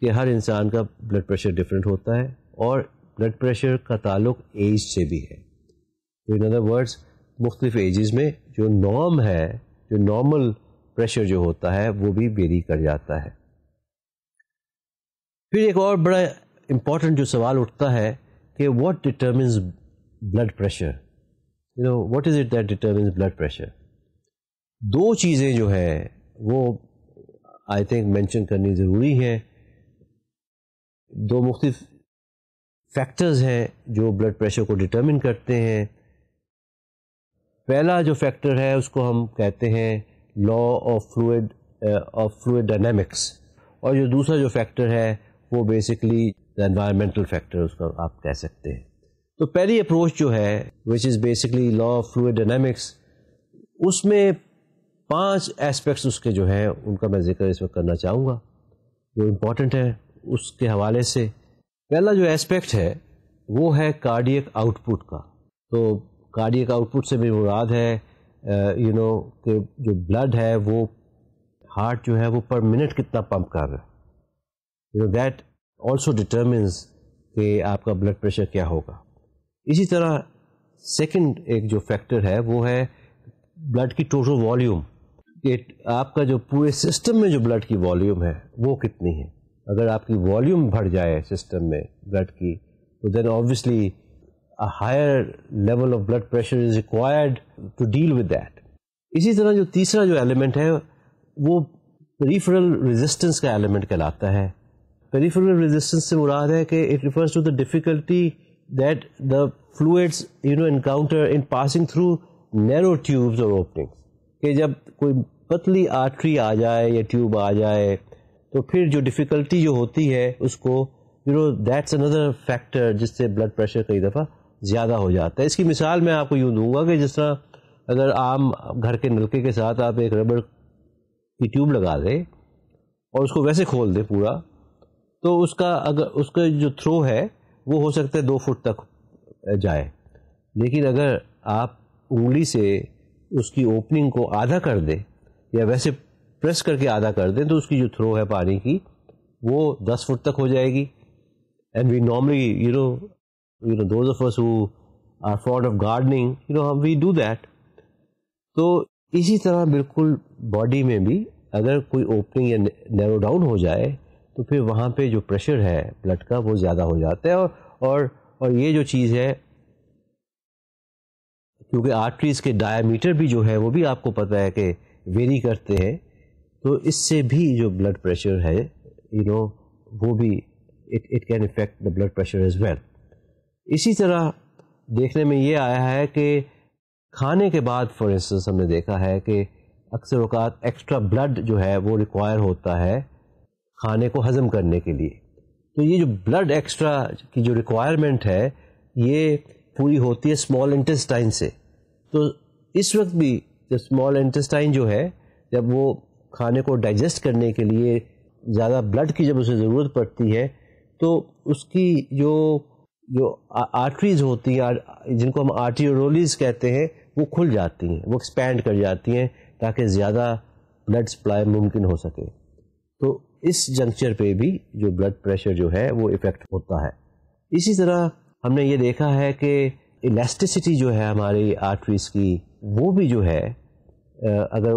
कि हर इंसान का ब्लड प्रेशर डिफरेंट होता है और ब्लड प्रेशर का ताल्लुक एज से भी है तो इन अदर वर्ड्स मुख्तलिफ एजेस में जो नॉर्म है जो नॉर्मल प्रेशर जो होता है वो भी बेरी कर जाता है फिर एक और बड़ा इम्पॉर्टेंट जो सवाल उठता है कि what determines blood pressure you know what is it that determines blood pressure दो चीज़ें जो है वो आई थिंक मेंशन करनी ज़रूरी है दो मुख्तफ फैक्टर्स हैं जो ब्लड प्रेशर को डिटर्मिन करते हैं पहला जो फैक्टर है उसको हम कहते हैं law of fluid of fluid dynamics और जो दूसरा जो फैक्टर है वो बेसिकली एनवायरमेंटल फैक्टर उसका आप कह सकते हैं तो पहली अप्रोच जो है which is basically law of fluid dynamics उसमें पांच एस्पेक्ट्स उसके जो हैं उनका मैं जिक्र इसमें करना चाहूँगा जो इम्पोर्टेंट है उसके हवाले से पहला जो एस्पेक्ट है वो है कार्डियक आउटपुट का तो कार्डियक आउटपुट से मेरी मुराद है यू uh, नो कि जो ब्लड है वो हार्ट जो है वो पर मिनट कितना पंप कर रहा है you know that also determines कि आपका ब्लड प्रेशर क्या होगा इसी तरह सेकंड एक जो फैक्टर है वो है ब्लड की टोटल वॉल्यूम इट आपका जो पूरे सिस्टम में जो ब्लड की वॉल्यूम है वो कितनी है अगर आपकी वॉल्यूम बढ़ जाए सिस्टम में ब्लड की तो then obviously a higher level of blood pressure is required to deal with that. इसी तरह जो तीसरा जो एलिमेंट है वो पेरीफरल रेजिस्टेंस का एलिमेंट कहलाता है पेरीफरल रेजिस्टेंस से मुराद है कि it refers to the difficulty that the fluids you know encounter in passing through narrow tubes और ओपनिंग्स कि जब कोई पतली आर्टरी आ जाए या ट्यूब आ जाए तो फिर जो डिफ़िकल्टी जो होती है उसको you know that's another factor जिससे ब्लड प्रेशर कई दफ़ा ज़्यादा हो जाता है इसकी मिसाल मैं आपको यूँ दूंगा कि जिस तरह अगर आम घर के नलके के साथ आप एक रबड़ की ट्यूब लगा दें और उसको वैसे खोल दें पूरा तो उसका अगर उसका जो थ्रो है वो हो सकता है दो फुट तक जाए लेकिन अगर आप उंगली से उसकी ओपनिंग को आधा कर दें या वैसे प्रेस करके आधा कर दें तो उसकी जो थ्रो है पानी की वो दस फुट तक हो जाएगी and we normally you know you know those of us who are fond of gardening you know we do that तो इसी तरह बिल्कुल बॉडी में भी अगर कोई ओपनिंग या नैरो डाउन हो जाए तो फिर वहाँ पे जो प्रेशर है ब्लड का वो ज़्यादा हो जाता है और और और ये जो चीज़ है क्योंकि आर्टरीज के डायमीटर भी जो है वो भी आपको पता है कि वेरी करते हैं तो इससे भी जो ब्लड प्रेशर है यू you नो know, वो भी it it can affect the blood pressure as well इसी तरह देखने में ये आया है कि खाने के बाद फॉर इंस्टेंस हमने देखा है कि अक्सर अवकात एक्स्ट्रा ब्लड जो है वो रिक्वायर होता है खाने को हज़म करने के लिए तो ये जो ब्लड एक्स्ट्रा की जो रिक्वायरमेंट है ये पूरी होती है स्मॉल इंटेस्टाइन से तो इस वक्त भी जब स्मॉल इंटेस्टाइन जो है जब वो खाने को डाइजेस्ट करने के लिए ज़्यादा ब्लड की जब उसे ज़रूरत पड़ती है तो उसकी जो जो आर्टरीज होती है जिनको हम आर्टियोरोलीज कहते हैं वो खुल जाती हैं वो एक्सपैंड कर जाती हैं ताकि ज़्यादा ब्लड सप्लाई मुमकिन हो सके तो इस जंक्चर पे भी जो ब्लड प्रेशर जो है वो इफ़ेक्ट होता है इसी तरह हमने ये देखा है कि इलास्टिसिटी जो है हमारी आर्टरीज की वो भी जो है अगर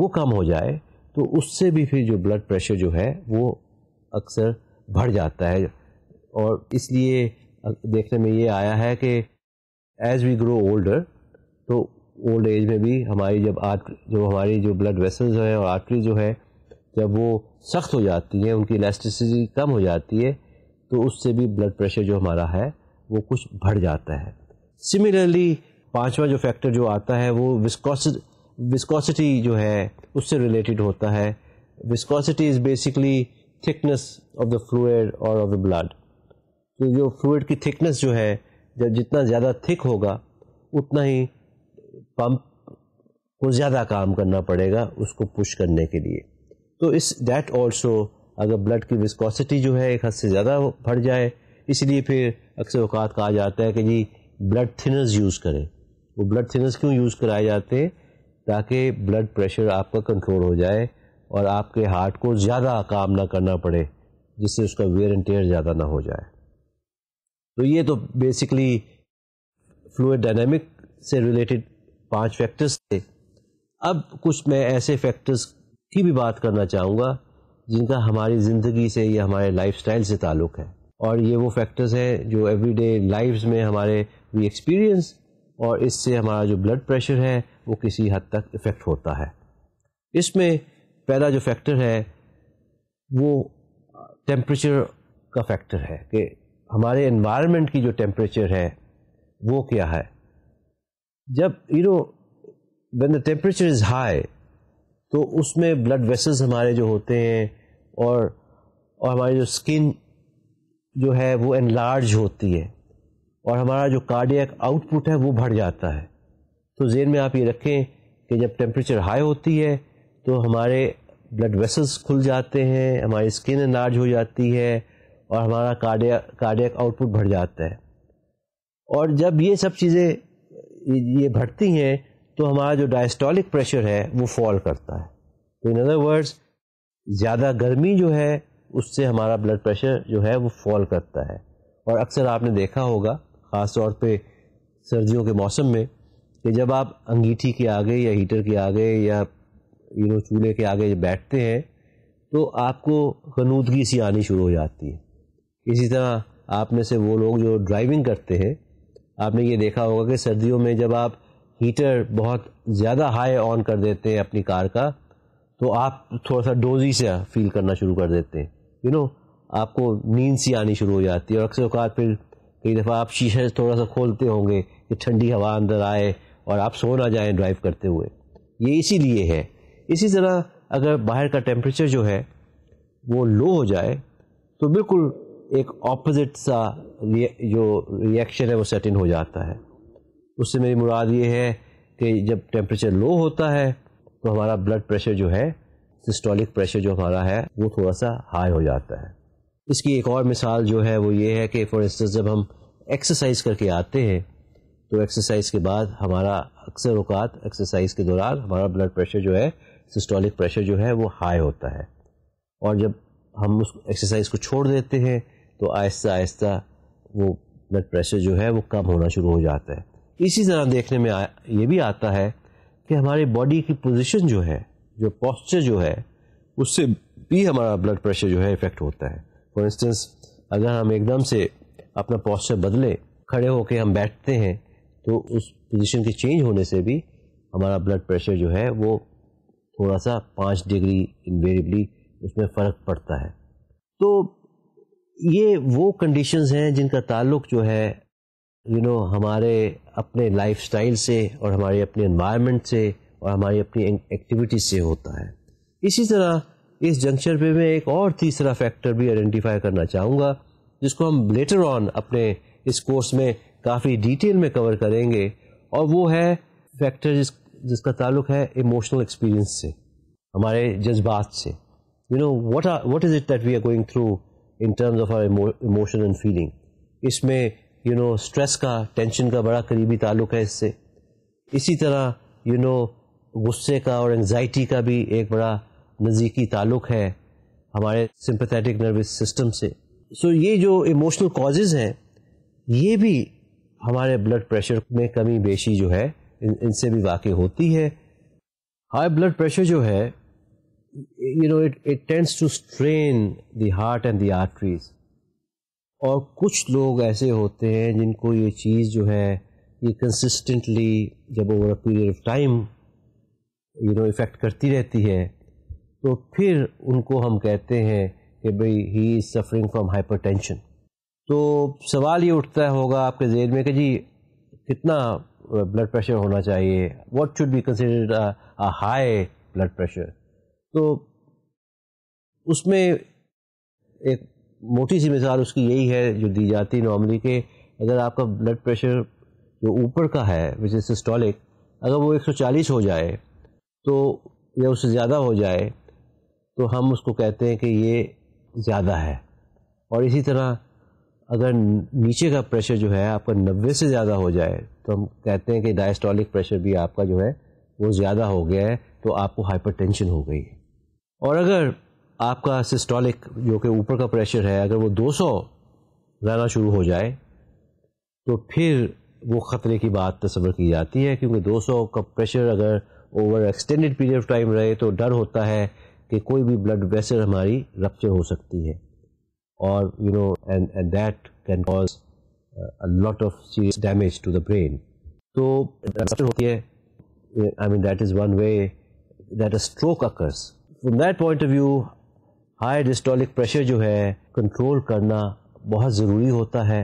वो कम हो जाए तो उससे भी फिर जो ब्लड प्रेशर जो है वो अक्सर बढ़ जाता है और इसलिए देखने में ये आया है कि एज वी ग्रो ओल्डर तो ओल्ड एज में भी हमारी जब आर्ट जो हमारी जो ब्लड वेसल्स हैं और आर्टरी जो है जब वो सख्त हो जाती हैं उनकी इलास्टिसिटी कम हो जाती है तो उससे भी ब्लड प्रेशर जो हमारा है वो कुछ बढ़ जाता है सिमिलरली पांचवा जो फैक्टर जो आता है वो विस्कोसिटी विस्कोसिटी जो है उससे रिलेटेड होता है viscosity is basically thickness of the fluid और ऑफ द ब्लड तो जो फ्लूड की थिकनेस जो है जब जितना ज़्यादा थिक होगा उतना ही पंप को ज़्यादा काम करना पड़ेगा उसको पुश करने के लिए तो इस डैट ऑल्सो अगर ब्लड की विस्कोसिटी जो है एक हद से ज़्यादा बढ़ जाए इसलिए फिर अक्सर अवकात कहा जाता है कि जी ब्लड थिनर्स यूज़ करें वो ब्लड थिनर्स क्यों यूज़ कराए जाते हैं ताकि ब्लड प्रेशर आपका कंट्रोल हो जाए और आपके हार्ट को ज़्यादा काम ना करना पड़े जिससे उसका वेयर एंड टेयर ज़्यादा ना हो जाए तो ये तो बेसिकली फ्लूड डायनेमिक से रिलेटेड पांच फैक्टर्स थे अब कुछ मैं ऐसे फैक्टर्स की भी बात करना चाहूँगा जिनका हमारी ज़िंदगी से या हमारे लाइफस्टाइल से ताल्लुक़ है और ये वो फैक्टर्स हैं जो एवरीडे लाइफ्स में हमारे वी एक्सपीरियंस और इससे हमारा जो ब्लड प्रेशर है वो किसी हद तक इफ़ेक्ट होता है इसमें पहला जो फैक्टर है वो टेम्परेचर का फैक्टर है कि हमारे इन्वायरमेंट की जो टेम्परेचर है वो क्या है जब you know when the temperature is high तो उसमें ब्लड वेसल्स हमारे जो होते हैं और और हमारी जो स्किन जो है वो एनलार्ज होती है और हमारा जो कार्डियक आउटपुट है वो बढ़ जाता है तो जेन में आप ये रखें कि जब टेम्परेचर हाई होती है तो हमारे ब्लड वेसल्स खुल जाते हैं हमारी स्किन एनलार्ज हो जाती है और हमारा कार्डिया कार्डियक आउटपुट बढ़ जाता है और जब ये सब चीज़ें ये बढ़ती हैं तो हमारा जो डायस्टोलिक प्रेशर है वो फॉल करता है तो इन अदर वर्ड्स ज़्यादा गर्मी जो है उससे हमारा ब्लड प्रेशर जो है वो फॉल करता है और अक्सर आपने देखा होगा ख़ास तौर पे सर्दियों के मौसम में कि जब आप अंगीठी के आगे या हीटर के आगे या यू नो चूल्हे के आगे बैठते हैं तो आपको गनूदगी सी आनी शुरू हो जाती है इसी तरह आप में से वो लोग जो ड्राइविंग करते हैं आपने ये देखा होगा कि सर्दियों में जब आप हीटर बहुत ज़्यादा हाई ऑन कर देते हैं अपनी कार का तो आप थोड़ा सा डोजी से फील करना शुरू कर देते हैं यू you नो know, आपको नींद सी आनी शुरू हो जाती है और अक्सर अवकात फिर कई दफ़ा आप शीशे थोड़ा सा खोलते होंगे कि ठंडी हवा अंदर आए और आप सो ना जाएं ड्राइव करते हुए ये इसीलिए है इसी तरह अगर बाहर का टेम्परेचर जो है वो लो हो जाए तो बिल्कुल एक ऑपोजिट सा जो रिएक्शन है वो सेट इन हो जाता है उससे मेरी मुराद ये है कि जब टेम्परेचर लो होता है तो हमारा ब्लड प्रेशर जो है सिस्टोलिक प्रेशर जो हमारा है वो थोड़ा सा हाई हो जाता है इसकी एक और मिसाल जो है वो ये है कि फॉर इंस्टेंस जब हम एक्सरसाइज करके आते हैं तो एक्सरसाइज के बाद हमारा अक्सर अवकात एक्सरसाइज के दौरान हमारा ब्लड प्रेशर जो है सिस्टोलिक प्रेशर जो है वो हाई होता है और जब हम उस एक्सरसाइज को छोड़ देते हैं तो आहिस्ता आहिस्ता वो ब्लड प्रेशर जो है वो कम होना शुरू हो जाता है इसी तरह देखने में आ, ये भी आता है कि हमारी बॉडी की पोजिशन जो है जो पॉस्चर जो है उससे भी हमारा ब्लड प्रेशर जो है इफ़ेक्ट होता है फॉर इंस्टेंस अगर हम एकदम से अपना पॉस्चर बदले खड़े होकर हम बैठते हैं तो उस पोजिशन के चेंज होने से भी हमारा ब्लड प्रेशर जो है वो थोड़ा सा पाँच डिग्री इनवेरिबली उसमें फ़र्क पड़ता है तो ये वो कंडीशंस हैं जिनका ताल्लुक जो है यू you नो know, हमारे अपने लाइफस्टाइल से और हमारे अपने इन्वायरमेंट से और हमारी अपनी एक्टिविटीज से होता है इसी तरह इस जंक्शन पे मैं एक और तीसरा फैक्टर भी आइडेंटिफाई करना चाहूँगा जिसको हम लेटर ऑन अपने इस कोर्स में काफ़ी डिटेल में कवर करेंगे और वो है फैक्टर जिस जिसका ताल्लुक है इमोशनल एक्सपीरियंस से हमारे जज्बात से you know what are what is it that we are going through in terms of our emotion and feeling इसमें यू नो स्ट्रेस का टेंशन का बड़ा करीबी ताल्लुक है इससे इसी तरह यू नो गुस्से का और एंजाइटी का भी एक बड़ा नज़दीकी ताल्लुक है हमारे सिंपथेटिक नर्वस सिस्टम से सो so, ये जो इमोशनल कॉजेज़ हैं ये भी हमारे ब्लड प्रेशर में कमी बेशी जो है इन इनसे भी वाक़ होती है हाई ब्लड प्रेशर जो है you know it it tends to strain the heart and the arteries और कुछ लोग ऐसे होते हैं जिनको ये चीज़ जो है ये कंसिस्टेंटली जब over a period of time you know affect करती रहती है तो फिर उनको हम कहते हैं कि भाई he is suffering from hypertension तो सवाल ये उठता होगा आपके जेर में कि जी कितना ब्लड प्रेशर होना चाहिए what should be considered high blood pressure तो उसमें एक मोटी सी मिसाल उसकी यही है जो दी जाती है नॉर्मली कि अगर आपका ब्लड प्रेशर जो ऊपर का है विच इज़ सिस्टोलिक अगर वो 140 हो जाए तो या उससे ज़्यादा हो जाए तो हम उसको कहते हैं कि ये ज़्यादा है और इसी तरह अगर नीचे का प्रेशर जो है आपका नब्बे से ज़्यादा हो जाए तो हम कहते हैं कि डायस्टोलिक प्रेशर भी आपका जो है वो ज़्यादा हो गया है तो आपको हाइपरटेंशन हो गई है और अगर आपका सिस्टोलिक जो कि ऊपर का प्रेशर है अगर वो 200 रहना शुरू हो जाए तो फिर वो ख़तरे की बात तस्वर की जाती है क्योंकि 200 का प्रेशर अगर over extended period of time रहे तो डर होता है कि कोई भी ब्लड वेसल हमारी रप्चर हो सकती है और you know and and that can cause lot of serious damage to the brain तो होती है I mean that is one way that a stroke occurs from that point of view high diastolic pressure जो है control करना बहुत ज़रूरी होता है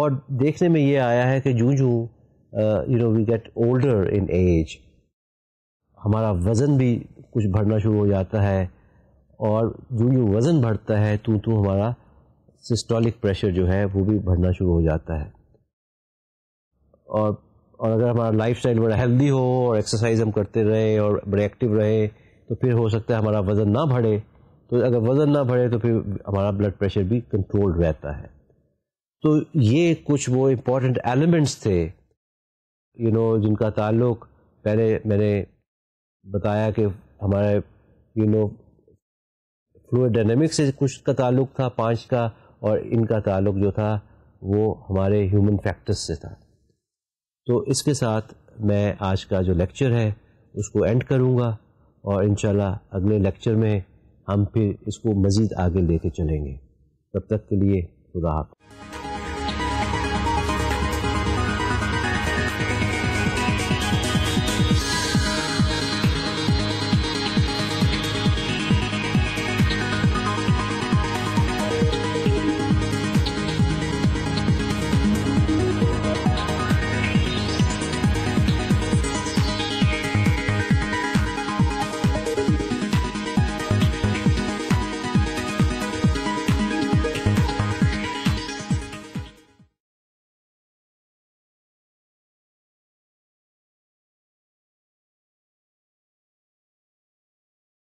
और देखने में ये आया है कि जूँ जूँ you know we get older in age हमारा वज़न भी कुछ बढ़ना शुरू हो जाता है और जूँ जूँ वज़न बढ़ता है तो तो हमारा सिस्टोलिक प्रेशर जो है वो भी बढ़ना शुरू हो जाता है और और अगर हमारा लाइफ स्टाइल बड़ा हेल्दी हो और एक्सरसाइज हम करते रहें और बड़े एक्टिव रहें तो फिर हो सकता है हमारा वज़न ना बढ़े तो अगर वज़न ना बढ़े तो फिर हमारा ब्लड प्रेशर भी कंट्रोल रहता है तो ये कुछ वो इम्पोर्टेंट एलिमेंट्स थे यू you नो know, जिनका ताल्लुक पहले मैंने बताया कि हमारे यू नो फ्लूड डायनेमिक्स से कुछ का ताल्लुक था पाँच का और इनका ताल्लुक जो था वो हमारे ह्यूमन फैक्टर्स से था तो इसके साथ मैं आज का जो लेक्चर है उसको एंड करूँगा और इन अगले लेक्चर में हम फिर इसको मज़ीद आगे लेके चलेंगे तब तक के लिए खुदा हाफ